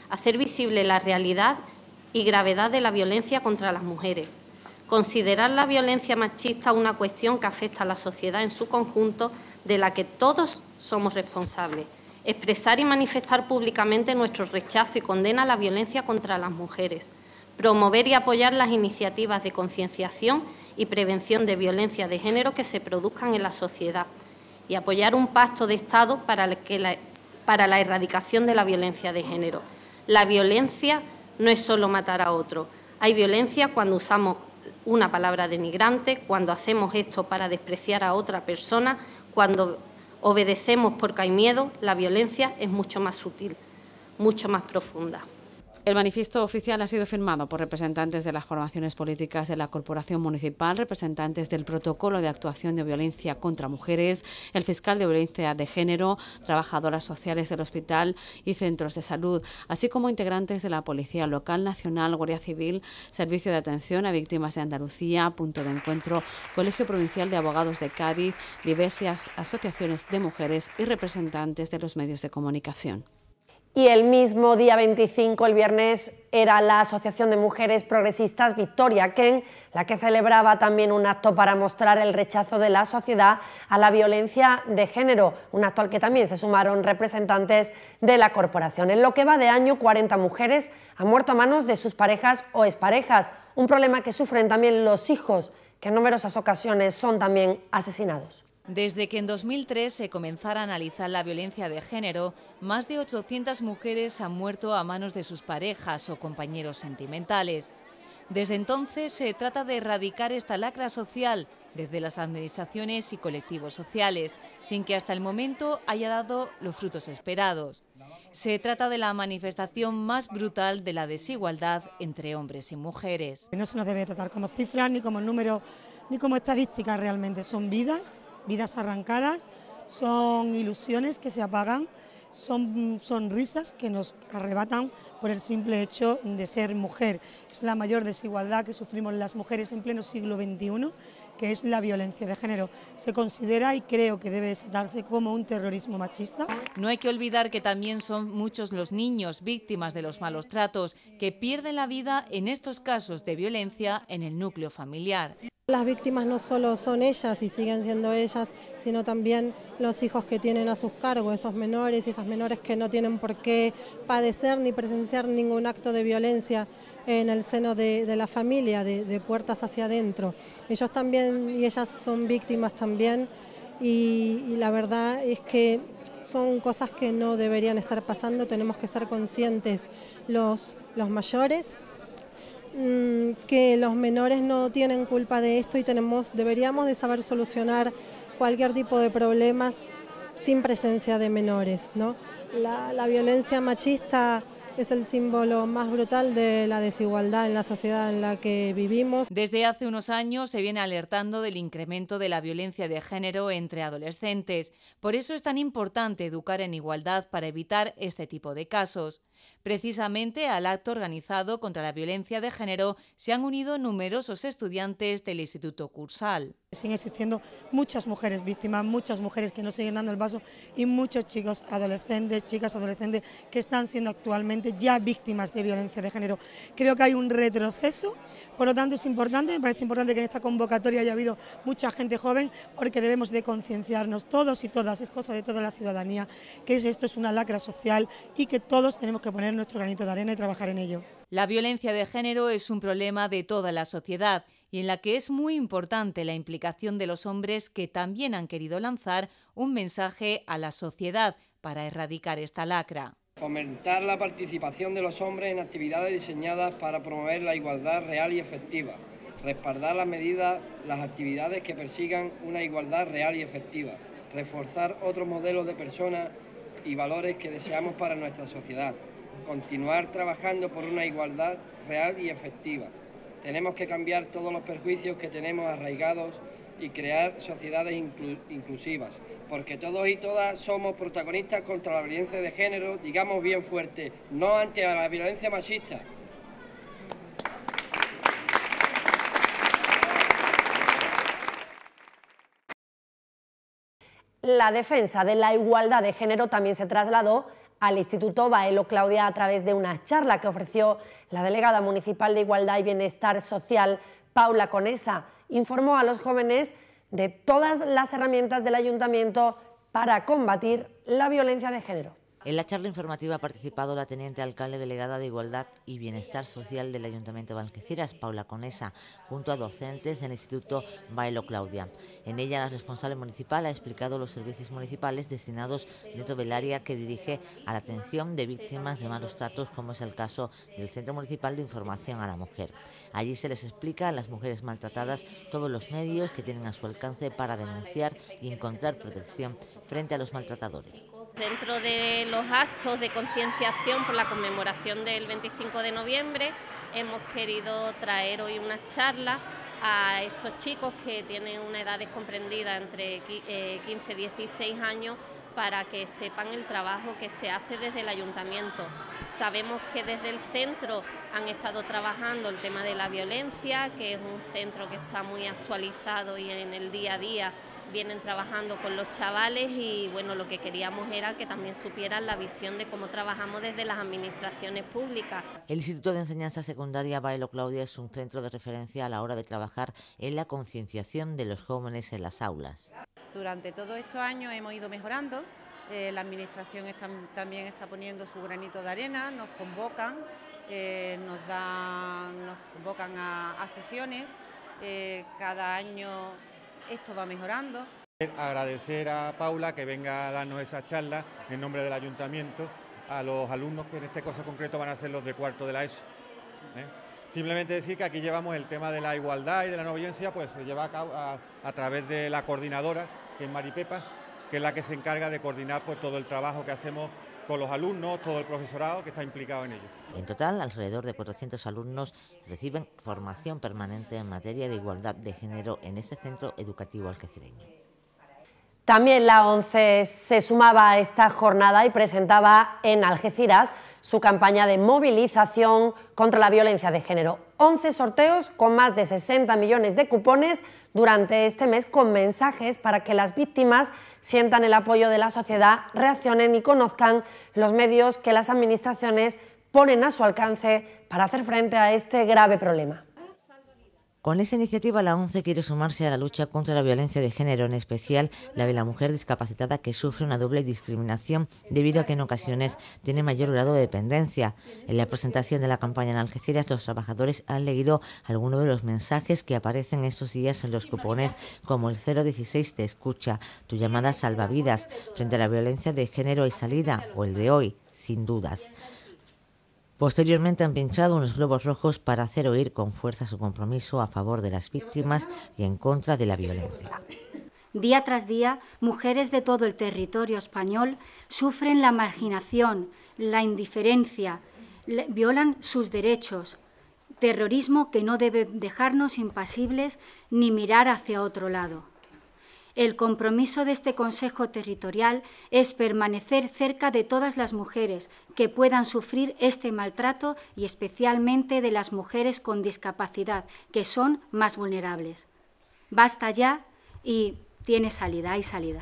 hacer visible la realidad y gravedad de la violencia contra las mujeres, considerar la violencia machista una cuestión que afecta a la sociedad en su conjunto, de la que todos somos responsables. Expresar y manifestar públicamente nuestro rechazo y condena a la violencia contra las mujeres. Promover y apoyar las iniciativas de concienciación y prevención de violencia de género que se produzcan en la sociedad. Y apoyar un pacto de Estado para, para la erradicación de la violencia de género. La violencia no es solo matar a otro. Hay violencia cuando usamos una palabra denigrante, cuando hacemos esto para despreciar a otra persona, cuando obedecemos porque hay miedo, la violencia es mucho más sutil, mucho más profunda. El manifiesto oficial ha sido firmado por representantes de las formaciones políticas de la Corporación Municipal, representantes del Protocolo de Actuación de Violencia contra Mujeres, el fiscal de Violencia de Género, trabajadoras sociales del hospital y centros de salud, así como integrantes de la Policía Local, Nacional, Guardia Civil, Servicio de Atención a Víctimas de Andalucía, Punto de Encuentro, Colegio Provincial de Abogados de Cádiz, diversas asociaciones de mujeres y representantes de los medios de comunicación y el mismo día 25, el viernes, era la Asociación de Mujeres Progresistas Victoria Ken la que celebraba también un acto para mostrar el rechazo de la sociedad a la violencia de género, un acto al que también se sumaron representantes de la corporación. En lo que va de año, 40 mujeres han muerto a manos de sus parejas o exparejas, un problema que sufren también los hijos, que en numerosas ocasiones son también asesinados. Desde que en 2003 se comenzara a analizar la violencia de género, más de 800 mujeres han muerto a manos de sus parejas o compañeros sentimentales. Desde entonces se trata de erradicar esta lacra social desde las administraciones y colectivos sociales, sin que hasta el momento haya dado los frutos esperados. Se trata de la manifestación más brutal de la desigualdad entre hombres y mujeres. No se nos debe tratar como cifras, ni como números, ni como estadísticas realmente, son vidas vidas arrancadas, son ilusiones que se apagan, son sonrisas que nos arrebatan por el simple hecho de ser mujer. Es la mayor desigualdad que sufrimos las mujeres en pleno siglo XXI, que es la violencia de género. Se considera y creo que debe darse como un terrorismo machista. No hay que olvidar que también son muchos los niños víctimas de los malos tratos que pierden la vida en estos casos de violencia en el núcleo familiar. Las víctimas no solo son ellas y siguen siendo ellas, sino también los hijos que tienen a sus cargos, esos menores y esas menores que no tienen por qué padecer ni presenciar ningún acto de violencia en el seno de, la familia, de, puertas hacia adentro. Ellos también y ellas son víctimas también. Y, la verdad es que son cosas que no deberían estar pasando, tenemos que ser conscientes los, los mayores, Mm, que los menores no tienen culpa de esto y tenemos, deberíamos de saber solucionar cualquier tipo de problemas sin presencia de menores. ¿no? la, violencia machista es el símbolo más brutal de la desigualdad en la sociedad en la que vivimos. Desde hace unos años se viene alertando del incremento de la violencia de género entre adolescentes. Por eso es tan importante educar en igualdad para evitar este tipo de casos. Precisamente al acto organizado contra la violencia de género se han unido numerosos estudiantes del Instituto Cursal. Siguen existiendo muchas mujeres víctimas, muchas mujeres que no siguen dando el vaso y muchos chicos adolescentes, chicas adolescentes que están siendo actualmente ya víctimas de violencia de género. Creo que hay un retroceso, por lo tanto, es importante, me parece importante que en esta convocatoria haya habido mucha gente joven porque debemos de concienciarnos todos y todas, es cosa de toda la ciudadanía, que esto es una lacra social y que todos tenemos que poner nuestro granito de arena y trabajar en ello. La violencia de género es un problema de toda la sociedad y en la que es muy importante la implicación de los hombres que también han querido lanzar un mensaje a la sociedad para erradicar esta lacra. Fomentar la participación de los hombres en actividades diseñadas para promover la igualdad real y efectiva. Respaldar las medidas, las actividades que persigan una igualdad real y efectiva. Reforzar otros modelos de personas y valores que deseamos para nuestra sociedad. Continuar trabajando por una igualdad real y efectiva. Tenemos que cambiar todos los perjuicios que tenemos arraigados y crear sociedades inclusivas, porque todos y todas somos protagonistas contra la violencia de género, digamos bien fuerte, no ante la violencia machista. La defensa de la igualdad de género también se trasladó al Instituto Baelo Claudia a través de una charla que ofreció la delegada municipal de Igualdad y Bienestar Social, Paula Conesa. Informó a los jóvenes de todas las herramientas del ayuntamiento para combatir la violencia de género. En la charla informativa ha participado la teniente alcalde delegada de Igualdad y Bienestar Social del Ayuntamiento de Valqueciras, Paula Conesa, junto a docentes del Instituto Bailo Claudia. En ella, la responsable municipal ha explicado los servicios municipales destinados dentro del área que dirige a la atención de víctimas de malos tratos, como es el caso del Centro Municipal de Información a la Mujer. Allí se les explica a las mujeres maltratadas todos los medios que tienen a su alcance para denunciar y encontrar protección frente a los maltratadores. Dentro de los actos de concienciación por la conmemoración del 25 de noviembre, hemos querido traer hoy unas charlas a estos chicos que tienen una edad descomprendida entre 15 y 16 años para que sepan el trabajo que se hace desde el ayuntamiento. Sabemos que desde el centro han estado trabajando el tema de la violencia, que es un centro que está muy actualizado y en el día a día vienen trabajando con los chavales y bueno, lo que queríamos era que también supieran la visión de cómo trabajamos desde las administraciones públicas. El Instituto de Enseñanza Secundaria Bailo Claudia es un centro de referencia a la hora de trabajar en la concienciación de los jóvenes en las aulas. Durante todos estos años hemos ido mejorando, eh, la administración también está poniendo su granito de arena, nos convocan, eh, nos, dan, nos convocan a, sesiones, eh, cada año esto va mejorando. Agradecer a Paula que venga a darnos esa charla en nombre del ayuntamiento a los alumnos que en este caso concreto van a ser los de cuarto de la ESO. ¿eh? Simplemente decir que aquí llevamos el tema de la igualdad y de la no violencia, pues se lleva a cabo a, través de la coordinadora, que es Maripepa, que es la que se encarga de coordinar pues, todo el trabajo que hacemos con los alumnos, todo el profesorado que está implicado en ello. En total, alrededor de 400 alumnos reciben formación permanente en materia de igualdad de género en ese centro educativo algecireño. También la ONCE se sumaba a esta jornada y presentaba en Algeciras su campaña de movilización contra la violencia de género. 11 sorteos con más de 60 millones de cupones durante este mes con mensajes para que las víctimas sientan el apoyo de la sociedad, reaccionen y conozcan los medios que las administraciones ponen a su alcance para hacer frente a este grave problema. Con esa iniciativa, la ONCE quiere sumarse a la lucha contra la violencia de género, en especial la de la mujer discapacitada que sufre una doble discriminación debido a que en ocasiones tiene mayor grado de dependencia. En la presentación de la campaña en Algeciras, los trabajadores han leído algunos de los mensajes que aparecen estos días en los cupones, como el 016 Te escucha, tu llamada salvavidas, frente a la violencia de género y salida, o el de hoy, sin dudas. Posteriormente han pinchado unos globos rojos para hacer oír con fuerza su compromiso a favor de las víctimas y en contra de la violencia. Día tras día, mujeres de todo el territorio español sufren la marginación, la indiferencia, violan sus derechos, terrorismo que no debe dejarnos impasibles ni mirar hacia otro lado. El compromiso de este Consejo Territorial es permanecer cerca de todas las mujeres que puedan sufrir este maltrato y especialmente de las mujeres con discapacidad, que son más vulnerables. Basta ya y tiene salida, y salida.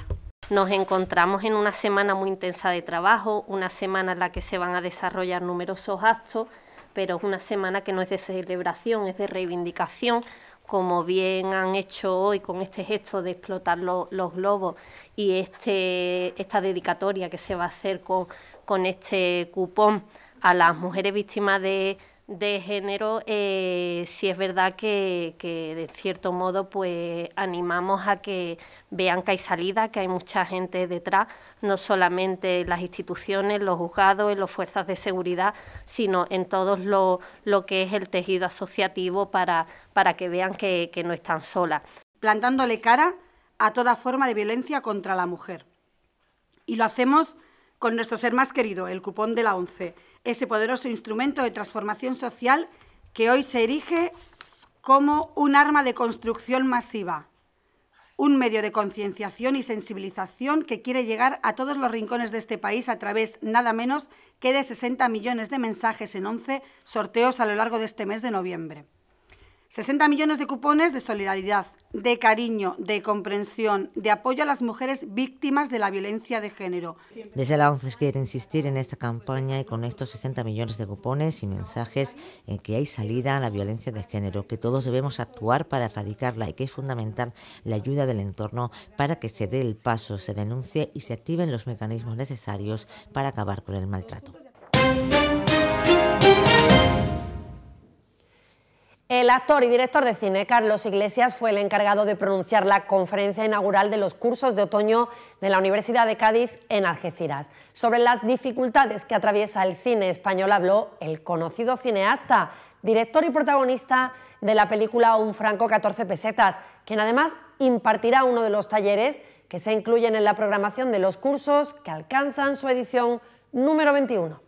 Nos encontramos en una semana muy intensa de trabajo, una semana en la que se van a desarrollar numerosos actos, pero es una semana que no es de celebración, es de reivindicación, como bien han hecho hoy con este gesto de explotar los globos y este, esta dedicatoria que se va a hacer con este cupón a las mujeres víctimas de de género, sí eh, si es verdad que, de cierto modo pues animamos a que vean que hay salida, que hay mucha gente detrás, no solamente las instituciones, los juzgados, en las fuerzas de seguridad, sino en todo lo, que es el tejido asociativo para, que vean que, que no están solas. Plantándole cara a toda forma de violencia contra la mujer. Y lo hacemos con nuestro ser más querido, el cupón de la ONCE ese poderoso instrumento de transformación social que hoy se erige como un arma de construcción masiva, un medio de concienciación y sensibilización que quiere llegar a todos los rincones de este país a través nada menos que de 60 millones de mensajes en 11 sorteos a lo largo de este mes de noviembre. 60 millones de cupones de solidaridad, de cariño, de comprensión, de apoyo a las mujeres víctimas de la violencia de género. Desde la ONCE quiere insistir en esta campaña y con estos 60 millones de cupones y mensajes en que hay salida a la violencia de género, que todos debemos actuar para erradicarla y que es fundamental la ayuda del entorno para que se dé el paso, se denuncie y se activen los mecanismos necesarios para acabar con el maltrato. El actor y director de cine Carlos Iglesias fue el encargado de pronunciar la conferencia inaugural de los cursos de otoño de la Universidad de Cádiz en Algeciras. Sobre las dificultades que atraviesa el cine español habló el conocido cineasta, director y protagonista de la película Un Franco 14 Pesetas, quien además impartirá uno de los talleres que se incluyen en la programación de los cursos que alcanzan su edición número 21.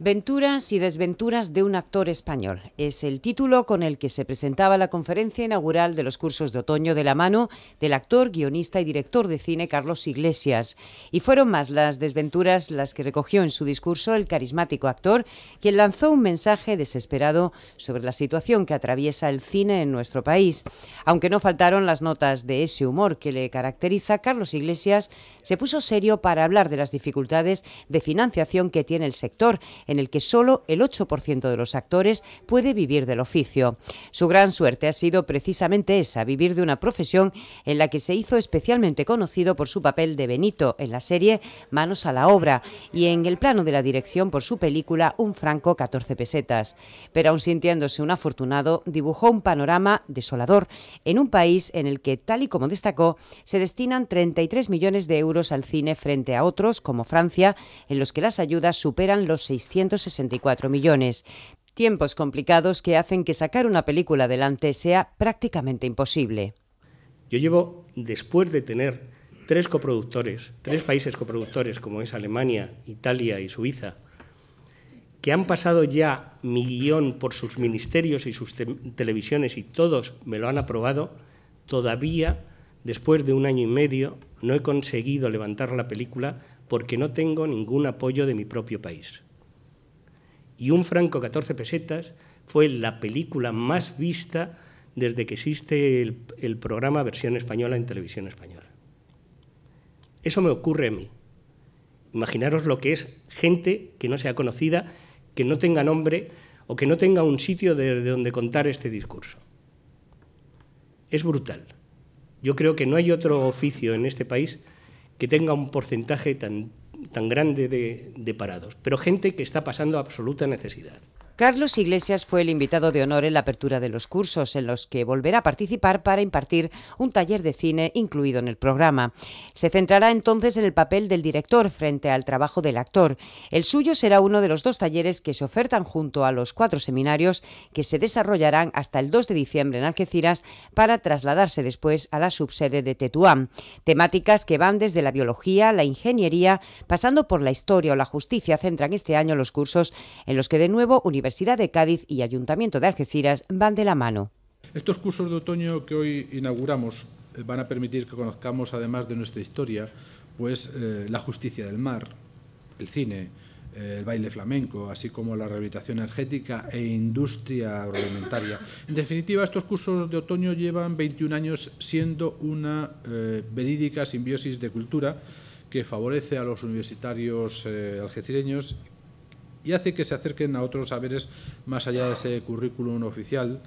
Venturas y desventuras de un actor español. Es el título con el que se presentaba la conferencia inaugural de los cursos de otoño de la mano del actor, guionista y director de cine Carlos Iglesias. Y fueron más las desventuras las que recogió en su discurso el carismático actor, quien lanzó un mensaje desesperado sobre la situación que atraviesa el cine en nuestro país. Aunque no faltaron las notas de ese humor que le caracteriza, Carlos Iglesias se puso serio para hablar de las dificultades de financiación que tiene el sector en el que solo el 8% de los actores puede vivir del oficio. Su gran suerte ha sido precisamente esa, vivir de una profesión en la que se hizo especialmente conocido por su papel de Benito en la serie Manos a la obra y en el plano de la dirección por su película Un franco 14 pesetas. Pero aún sintiéndose un afortunado, dibujó un panorama desolador en un país en el que, tal y como destacó, se destinan 33 millones de euros al cine frente a otros, como Francia, en los que las ayudas superan los 600 164 millones. Tiempos complicados que hacen que sacar una película adelante sea prácticamente imposible. Yo llevo, después de tener tres coproductores, tres países coproductores como es Alemania, Italia y Suiza, que han pasado ya mi guión por sus ministerios y sus televisiones y todos me lo han aprobado, todavía, después de un año y medio, no he conseguido levantar la película porque no tengo ningún apoyo de mi propio país y un franco 14 pesetas fue la película más vista desde que existe el, programa Versión Española en Televisión Española. Eso me ocurre a mí. Imaginaros lo que es gente que no sea conocida, que no tenga nombre o que no tenga un sitio de donde contar este discurso. Es brutal. Yo creo que no hay otro oficio en este país que tenga un porcentaje tan tan grande de, parados, pero gente que está pasando absoluta necesidad. Carlos Iglesias fue el invitado de honor en la apertura de los cursos, en los que volverá a participar para impartir un taller de cine incluido en el programa. Se centrará entonces en el papel del director frente al trabajo del actor. El suyo será uno de los dos talleres que se ofertan junto a los cuatro seminarios que se desarrollarán hasta el 2 de diciembre en Algeciras para trasladarse después a la subsede de Tetuán. Temáticas que van desde la biología, la ingeniería, pasando por la historia o la justicia, centran este año los cursos en los que de nuevo universidades Universidad de Cádiz y Ayuntamiento de Algeciras van de la mano. Estos cursos de otoño que hoy inauguramos eh, van a permitir que conozcamos, además de nuestra historia, pues eh, la justicia del mar, el cine, eh, el baile flamenco, así como la rehabilitación energética e industria agroalimentaria. En definitiva, estos cursos de otoño llevan 21 años siendo una verídica simbiosis de cultura que favorece a los universitarios algecireños y hace que se acerquen a otros saberes más allá de ese currículum oficial,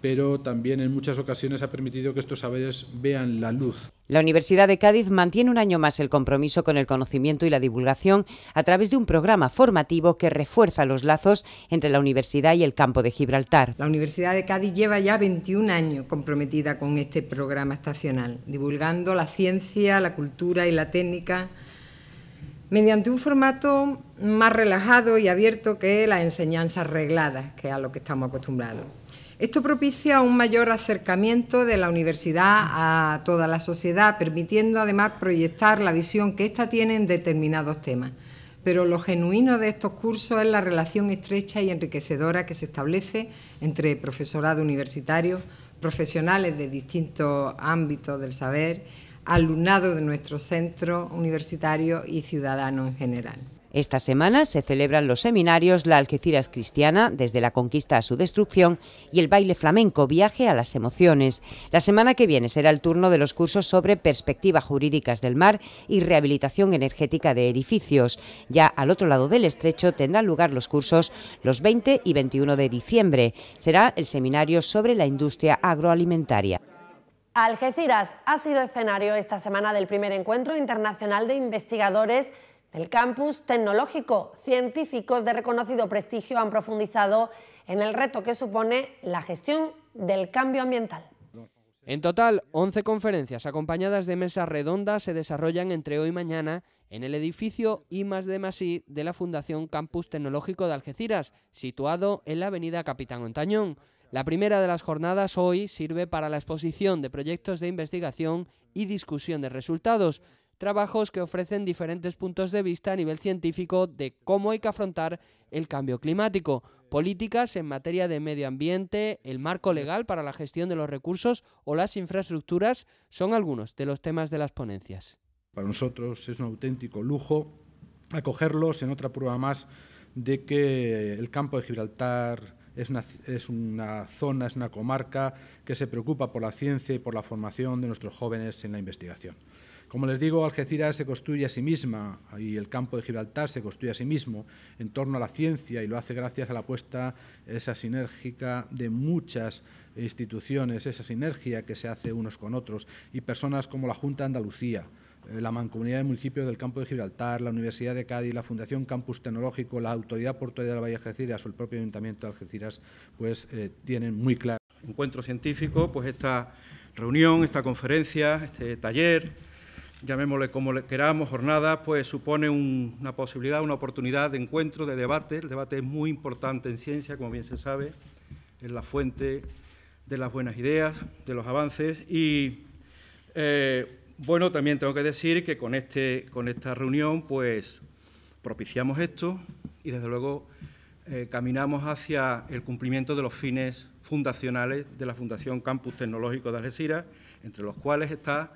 pero también en muchas ocasiones ha permitido que estos saberes vean la luz. La Universidad de Cádiz mantiene un año más el compromiso con el conocimiento y la divulgación a través de un programa formativo que refuerza los lazos entre la universidad y el campo de Gibraltar. La Universidad de Cádiz lleva ya 21 años comprometida con este programa estacional, divulgando la ciencia, la cultura y la técnica mediante un formato más relajado y abierto que la enseñanza reglada, que es a lo que estamos acostumbrados. Esto propicia un mayor acercamiento de la universidad a toda la sociedad, permitiendo además proyectar la visión que ésta tiene en determinados temas. Pero lo genuino de estos cursos es la relación estrecha y enriquecedora que se establece entre profesorado universitario, profesionales de distintos ámbitos del saber alumnado de nuestro centro universitario y ciudadano en general. Esta semana se celebran los seminarios La Algeciras Cristiana, desde la conquista a su destrucción, y el baile flamenco, viaje a las emociones. La semana que viene será el turno de los cursos sobre perspectivas jurídicas del mar y rehabilitación energética de edificios. Ya al otro lado del estrecho tendrán lugar los cursos los 20 y 21 de diciembre. Será el seminario sobre la industria agroalimentaria. Algeciras ha sido escenario esta semana del primer encuentro internacional de investigadores del campus tecnológico. Científicos de reconocido prestigio han profundizado en el reto que supone la gestión del cambio ambiental. En total, 11 conferencias acompañadas de mesas redondas se desarrollan entre hoy y mañana en el edificio I de Masí de la Fundación Campus Tecnológico de Algeciras, situado en la avenida Capitán Ontañón. La primera de las jornadas hoy sirve para la exposición de proyectos de investigación y discusión de resultados, trabajos que ofrecen diferentes puntos de vista a nivel científico de cómo hay que afrontar el cambio climático, políticas en materia de medio ambiente, el marco legal para la gestión de los recursos o las infraestructuras son algunos de los temas de las ponencias. Para nosotros es un auténtico lujo acogerlos en otra prueba más de que el campo de Gibraltar es una, zona, es una comarca que se preocupa por la ciencia y por la formación de nuestros jóvenes en la investigación. Como les digo, Algeciras se construye a sí misma y el campo de Gibraltar se construye a sí mismo en torno a la ciencia y lo hace gracias a la apuesta esa sinérgica de muchas instituciones, esa sinergia que se hace unos con otros y personas como la Junta de Andalucía, eh, la Mancomunidad de Municipios del Campo de Gibraltar, la Universidad de Cádiz, la Fundación Campus Tecnológico, la Autoridad Portuaria la Valle de Algeciras o el propio Ayuntamiento de Algeciras, pues eh, tienen muy claro. Encuentro científico, pues esta reunión, esta conferencia, este taller, llamémosle como queramos, jornada, pues supone una posibilidad, una oportunidad de encuentro, de debate. El debate es muy importante en ciencia, como bien se sabe, es la fuente de las buenas ideas, de los avances y... Eh, bueno, también tengo que decir que con, este, con esta reunión pues propiciamos esto y desde luego eh, caminamos hacia el cumplimiento de los fines fundacionales de la Fundación Campus Tecnológico de Algeciras, entre los cuales está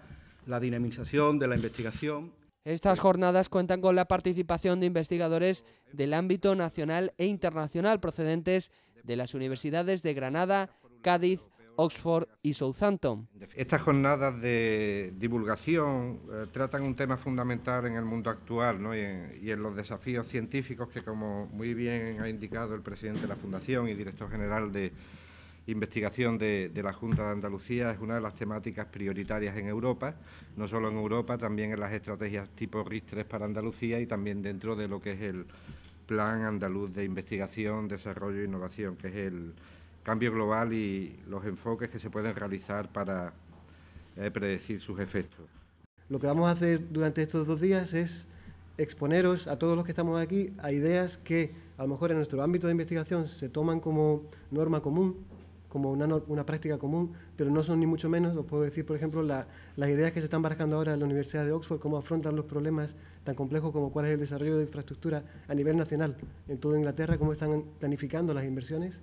la dinamización de la investigación. Estas jornadas cuentan con la participación de investigadores del ámbito nacional e internacional procedentes de las universidades de Granada, Cádiz, Oxford y Southampton. Estas jornadas de divulgación eh, tratan un tema fundamental en el mundo actual y, en, los desafíos científicos que, como muy bien ha indicado el presidente de la Fundación y director general de investigación de, de la Junta de Andalucía, es una de las temáticas prioritarias en Europa, no solo en Europa, también en las estrategias tipo RIS-3 para Andalucía y también dentro de lo que es el Plan Andaluz de Investigación, Desarrollo e Innovación, que es el cambio global y los enfoques que se pueden realizar para eh, predecir sus efectos. Lo que vamos a hacer durante estos dos días es exponeros a todos los que estamos aquí a ideas que a lo mejor en nuestro ámbito de investigación se toman como norma común, como una, una práctica común, pero no son ni mucho menos, os puedo decir, por ejemplo, las ideas que se están barajando ahora en la Universidad de Oxford, cómo afrontan los problemas tan complejos como cuál es el desarrollo de infraestructura a nivel nacional en toda Inglaterra, cómo están planificando las inversiones.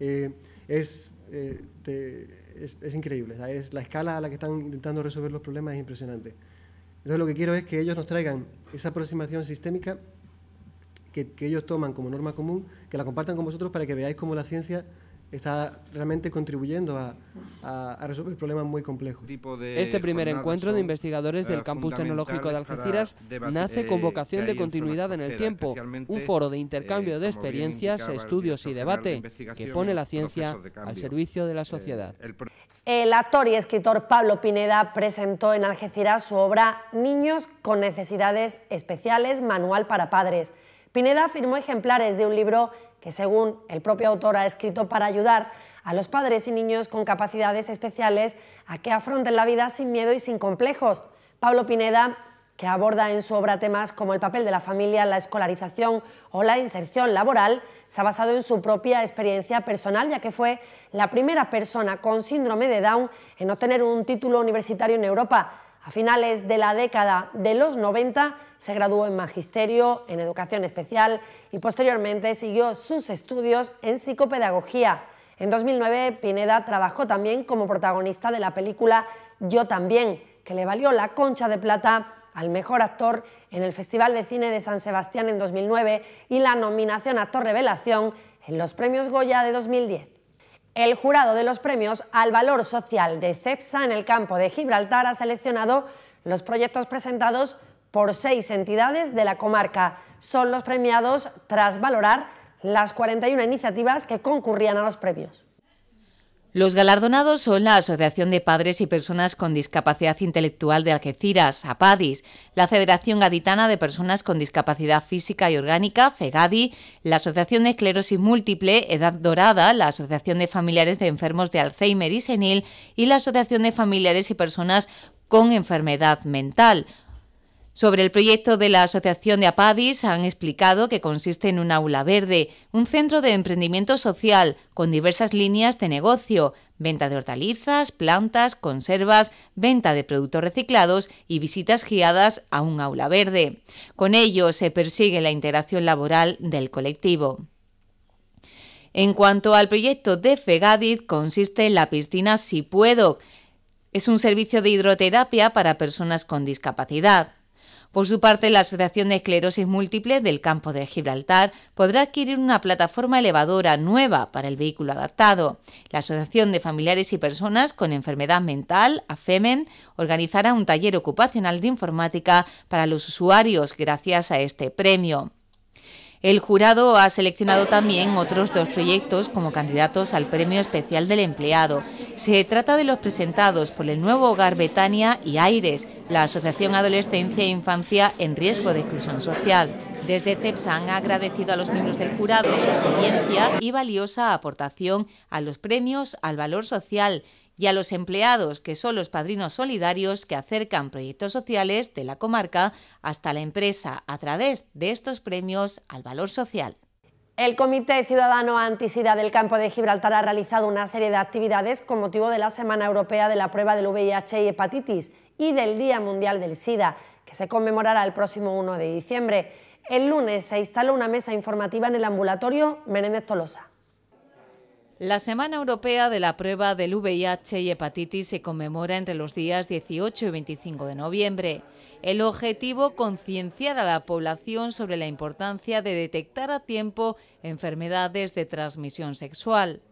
Eh, eh, es, es, increíble, la escala a la que están intentando resolver los problemas es impresionante. Entonces lo que quiero es que ellos nos traigan esa aproximación sistémica que, que ellos toman como norma común, que la compartan con vosotros para que veáis cómo la ciencia está realmente contribuyendo a, resolver el resolver problemas muy complejos. Este primer encuentro de investigadores eh, del Campus Tecnológico de Algeciras nace eh, con vocación de continuidad en el tiempo, un foro de intercambio eh, de experiencias, estudios y debate que pone la ciencia al servicio de la sociedad. El actor y escritor Pablo Pineda presentó en Algeciras su obra Niños con necesidades especiales, manual para padres. Pineda firmó ejemplares de un libro que, según el propio autor, ha escrito para ayudar a los padres y niños con capacidades especiales a que afronten la vida sin miedo y sin complejos. Pablo Pineda, que aborda en su obra temas como el papel de la familia, la escolarización o la inserción laboral, se ha basado en su propia experiencia personal, ya que fue la primera persona con síndrome de Down en obtener un título universitario en Europa. A finales de la década de los 90 se graduó en Magisterio, en Educación Especial y posteriormente siguió sus estudios en Psicopedagogía. En 2009, Pineda trabajó también como protagonista de la película Yo también, que le valió la concha de plata al mejor actor en el Festival de Cine de San Sebastián en 2009 y la nominación a Actor Revelación en los Premios Goya de 2010. El jurado de los premios al valor social de CEPSA en el campo de Gibraltar ha seleccionado los proyectos presentados por seis entidades de la comarca. Son los premiados tras valorar las 41 iniciativas que concurrían a los premios. Los galardonados son la Asociación de Padres y Personas con Discapacidad Intelectual de Algeciras, APADIS, la Federación Gaditana de Personas con Discapacidad Física y Orgánica, FEGADI, la Asociación de Esclerosis Múltiple, Edad Dorada, la Asociación de Familiares de Enfermos de Alzheimer y Senil y la Asociación de Familiares y Personas con Enfermedad Mental. Sobre el proyecto de la Asociación de Apadis han explicado que consiste en un aula verde, un centro de emprendimiento social con diversas líneas de negocio, venta de hortalizas, plantas, conservas, venta de productos reciclados y visitas guiadas a un aula verde. Con ello se persigue la integración laboral del colectivo. En cuanto al proyecto de Fegadiz, consiste en la piscina Si Puedo. Es un servicio de hidroterapia para personas con discapacidad. Por su parte, la Asociación de Esclerosis Múltiple del Campo de Gibraltar podrá adquirir una plataforma elevadora nueva para el vehículo adaptado. La Asociación de Familiares y Personas con Enfermedad Mental, AFEMEN, organizará un taller ocupacional de informática para los usuarios gracias a este premio. El jurado ha seleccionado también otros dos proyectos como candidatos al Premio Especial del Empleado. Se trata de los presentados por el Nuevo Hogar Betania y Aires, la Asociación Adolescencia e Infancia en Riesgo de Exclusión Social. Desde CEPSAN han agradecido a los miembros del jurado su experiencia y valiosa aportación a los premios al valor social y a los empleados, que son los padrinos solidarios que acercan proyectos sociales de la comarca hasta la empresa a través de estos premios al valor social. El Comité Ciudadano Antisida del Campo de Gibraltar ha realizado una serie de actividades con motivo de la Semana Europea de la Prueba del VIH y Hepatitis y del Día Mundial del SIDA, que se conmemorará el próximo 1 de diciembre. El lunes se instaló una mesa informativa en el ambulatorio Menéndez Tolosa. La Semana Europea de la Prueba del VIH y Hepatitis se conmemora entre los días 18 y 25 de noviembre. El objetivo, concienciar a la población sobre la importancia de detectar a tiempo enfermedades de transmisión sexual.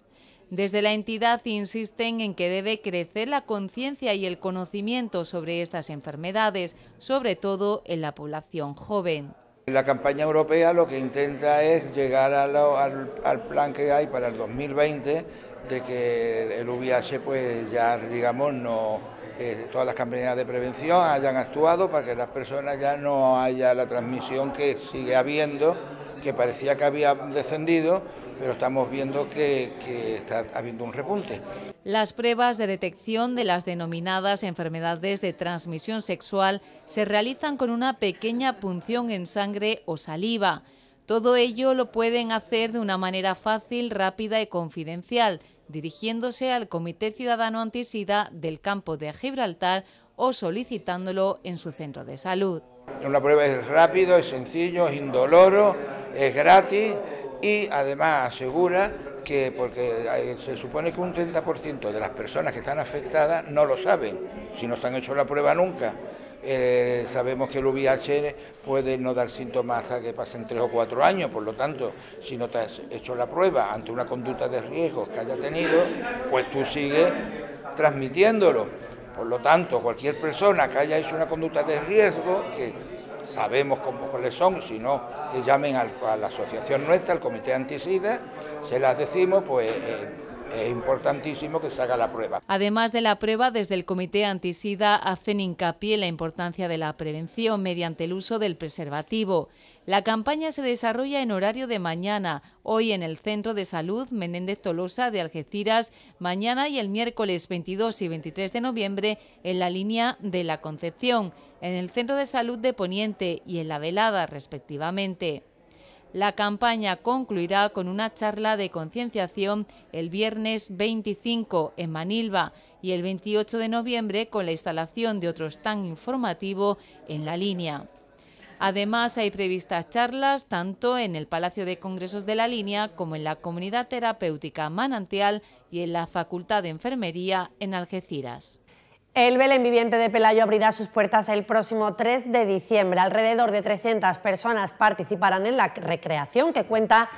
Desde la entidad insisten en que debe crecer la conciencia y el conocimiento sobre estas enfermedades, sobre todo en la población joven. La campaña europea lo que intenta es llegar al, plan que hay para el 2020 de que el VIH pues ya digamos no eh, todas las campañas de prevención hayan actuado para que las personas ya no haya la transmisión que sigue habiendo que parecía que había descendido, pero estamos viendo que, está habiendo un repunte. Las pruebas de detección de las denominadas enfermedades de transmisión sexual se realizan con una pequeña punción en sangre o saliva. Todo ello lo pueden hacer de una manera fácil, rápida y confidencial, dirigiéndose al Comité Ciudadano Antisida del campo de Gibraltar o solicitándolo en su centro de salud. Una prueba es rápido, es sencillo, es indoloro, es gratis y además asegura que, porque se supone que un 30% de las personas que están afectadas no lo saben, si no se han hecho la prueba nunca. Eh, sabemos que el VIH puede no dar síntomas hasta que pasen tres o cuatro años, por lo tanto, si no te has hecho la prueba ante una conducta de riesgo que haya tenido, pues tú sigues transmitiéndolo. Por lo tanto, cualquier persona que haya hecho una conducta de riesgo, que sabemos cómo, cuáles son, sino que llamen a la asociación nuestra, al Comité Antisida, se las decimos, pues... Eh, es importantísimo que se haga la prueba. Además de la prueba, desde el Comité Antisida hacen hincapié en la importancia de la prevención mediante el uso del preservativo. La campaña se desarrolla en horario de mañana, hoy en el Centro de Salud Menéndez Tolosa de Algeciras, mañana y el miércoles 22 y 23 de noviembre en la línea de la Concepción, en el Centro de Salud de Poniente y en la Velada, respectivamente. La campaña concluirá con una charla de concienciación el viernes 25 en Manilva y el 28 de noviembre con la instalación de otro stand informativo en la línea. Además, hay previstas charlas tanto en el Palacio de Congresos de la Línea como en la Comunidad Terapéutica Manantial y en la Facultad de Enfermería en Algeciras. El Belén Viviente de Pelayo abrirá sus puertas el próximo 3 de diciembre. Alrededor de 300 personas participarán en la recreación que cuenta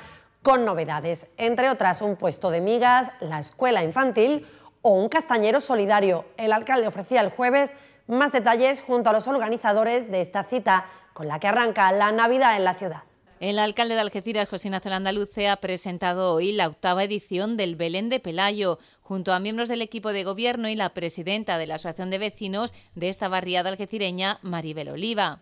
con novedades, entre otras un puesto de migas, la escuela infantil o un castañero solidario. El alcalde ofrecía el jueves más detalles junto a los organizadores de esta cita con la que arranca la Navidad en la ciudad. El alcalde de Algeciras, José Ignacio Landaluce, ha presentado hoy la octava edición del Belén de Pelayo, junto a miembros del equipo de gobierno y la presidenta de la Asociación de Vecinos de esta barriada algecireña, Maribel Oliva.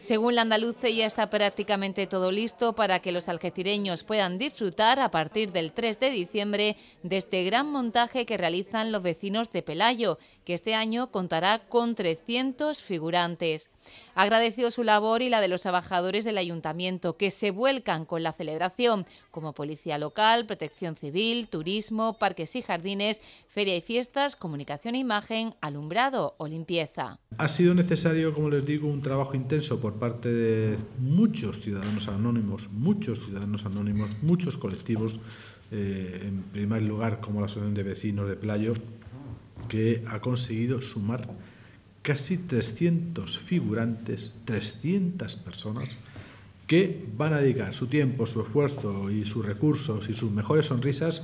Según la andaluce, ya está prácticamente todo listo para que los algecireños puedan disfrutar a partir del 3 de diciembre de este gran montaje que realizan los vecinos de Pelayo, que este año contará con 300 figurantes. Agradeció su labor y la de los trabajadores del ayuntamiento, que se vuelcan con la celebración, como policía local, protección civil, turismo, parques y jardines, feria y fiestas, comunicación e imagen, alumbrado o limpieza. Ha sido necesario, como les digo, un trabajo intenso por parte de muchos ciudadanos anónimos, muchos ciudadanos anónimos, muchos colectivos, eh, en primer lugar como la Asociación de Vecinos de Playo, que ha conseguido sumar casi 300 figurantes, 300 personas que van a dedicar su tiempo, su esfuerzo y sus recursos y sus mejores sonrisas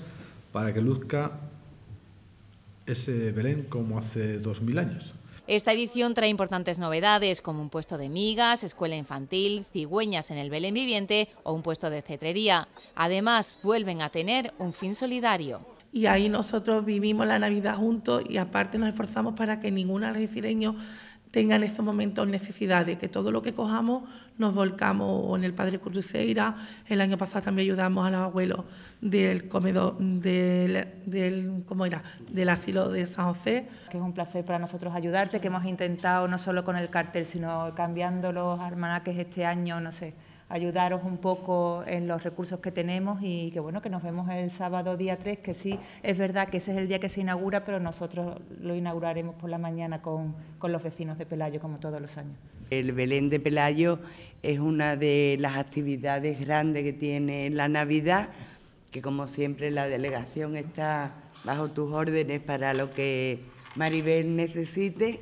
para que luzca ese Belén como hace 2000 años. Esta edición trae importantes novedades como un puesto de migas, escuela infantil, cigüeñas en el Belén viviente o un puesto de cetrería. Además, vuelven a tener un fin solidario. Y ahí nosotros vivimos la Navidad juntos y aparte nos esforzamos para que ningún algecireño tenga en estos momentos necesidad de que todo lo que cojamos nos volcamos en el Padre Cruceira. El año pasado también ayudamos a los abuelos del comedor, del, ¿cómo era? del asilo de San José. Que es un placer para nosotros ayudarte, que hemos intentado no solo con el cartel, sino cambiando los almanaques este año, no sé, ayudaros un poco en los recursos que tenemos y que bueno, que nos vemos el sábado día 3, que sí, es verdad que ese es el día que se inaugura, pero nosotros lo inauguraremos por la mañana con, con los vecinos de Pelayo, como todos los años. El Belén de Pelayo es una de las actividades grandes que tiene la Navidad, que como siempre la delegación está bajo tus órdenes para lo que Maribel necesite,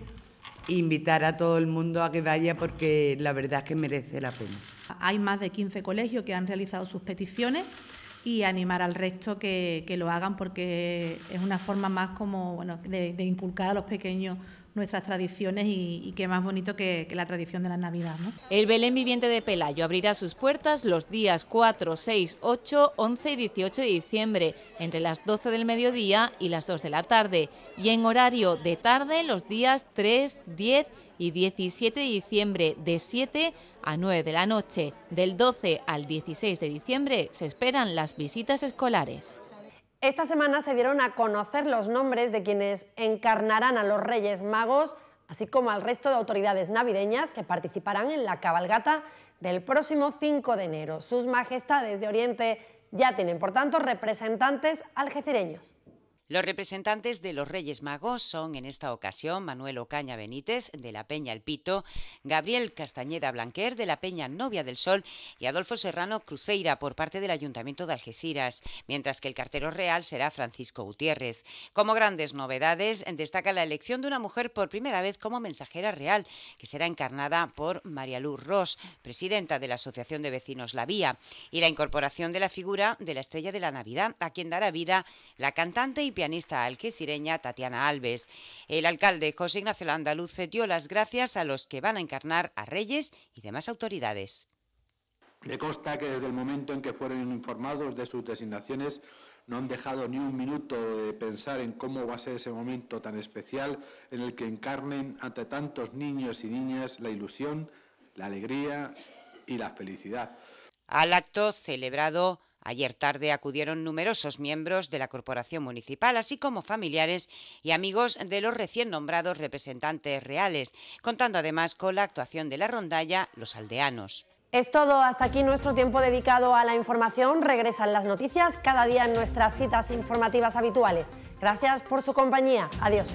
invitar a todo el mundo a que vaya porque la verdad es que merece la pena. Hay más de 15 colegios que han realizado sus peticiones y animar al resto que, lo hagan porque es una forma más como bueno, de, de inculcar a los pequeños nuestras tradiciones y, que qué más bonito que, la tradición de la Navidad. El Belén viviente de Pelayo abrirá sus puertas los días 4, 6, 8, 11 y 18 de diciembre, entre las 12 del mediodía y las 2 de la tarde, y en horario de tarde los días 3, 10 y y 17 de diciembre de 7 a 9 de la noche. Del 12 al 16 de diciembre se esperan las visitas escolares. Esta semana se dieron a conocer los nombres de quienes encarnarán a los Reyes Magos, así como al resto de autoridades navideñas que participarán en la cabalgata del próximo 5 de enero. Sus majestades de Oriente ya tienen, por tanto, representantes algecireños. Los representantes de los Reyes Magos son en esta ocasión Manuel Ocaña Benítez de la Peña El Pito, Gabriel Castañeda Blanquer de la Peña Novia del Sol y Adolfo Serrano Cruceira por parte del Ayuntamiento de Algeciras, mientras que el cartero real será Francisco Gutiérrez. Como grandes novedades destaca la elección de una mujer por primera vez como mensajera real, que será encarnada por María Luz Ross, presidenta de la Asociación de Vecinos La Vía, y la incorporación de la figura de la estrella de la Navidad, a quien dará vida la cantante y pianista alquicireña Tatiana Alves. El alcalde José Ignacio Andaluz dio las gracias a los que van a encarnar a reyes y demás autoridades. Me consta que desde el momento en que fueron informados de sus designaciones no han dejado ni un minuto de pensar en cómo va a ser ese momento tan especial en el que encarnen ante tantos niños y niñas la ilusión, la alegría y la felicidad. Al acto celebrado Ayer tarde acudieron numerosos miembros de la Corporación Municipal, así como familiares y amigos de los recién nombrados representantes reales, contando además con la actuación de la rondalla Los Aldeanos. Es todo, hasta aquí nuestro tiempo dedicado a la información. Regresan las noticias cada día en nuestras citas informativas habituales. Gracias por su compañía. Adiós.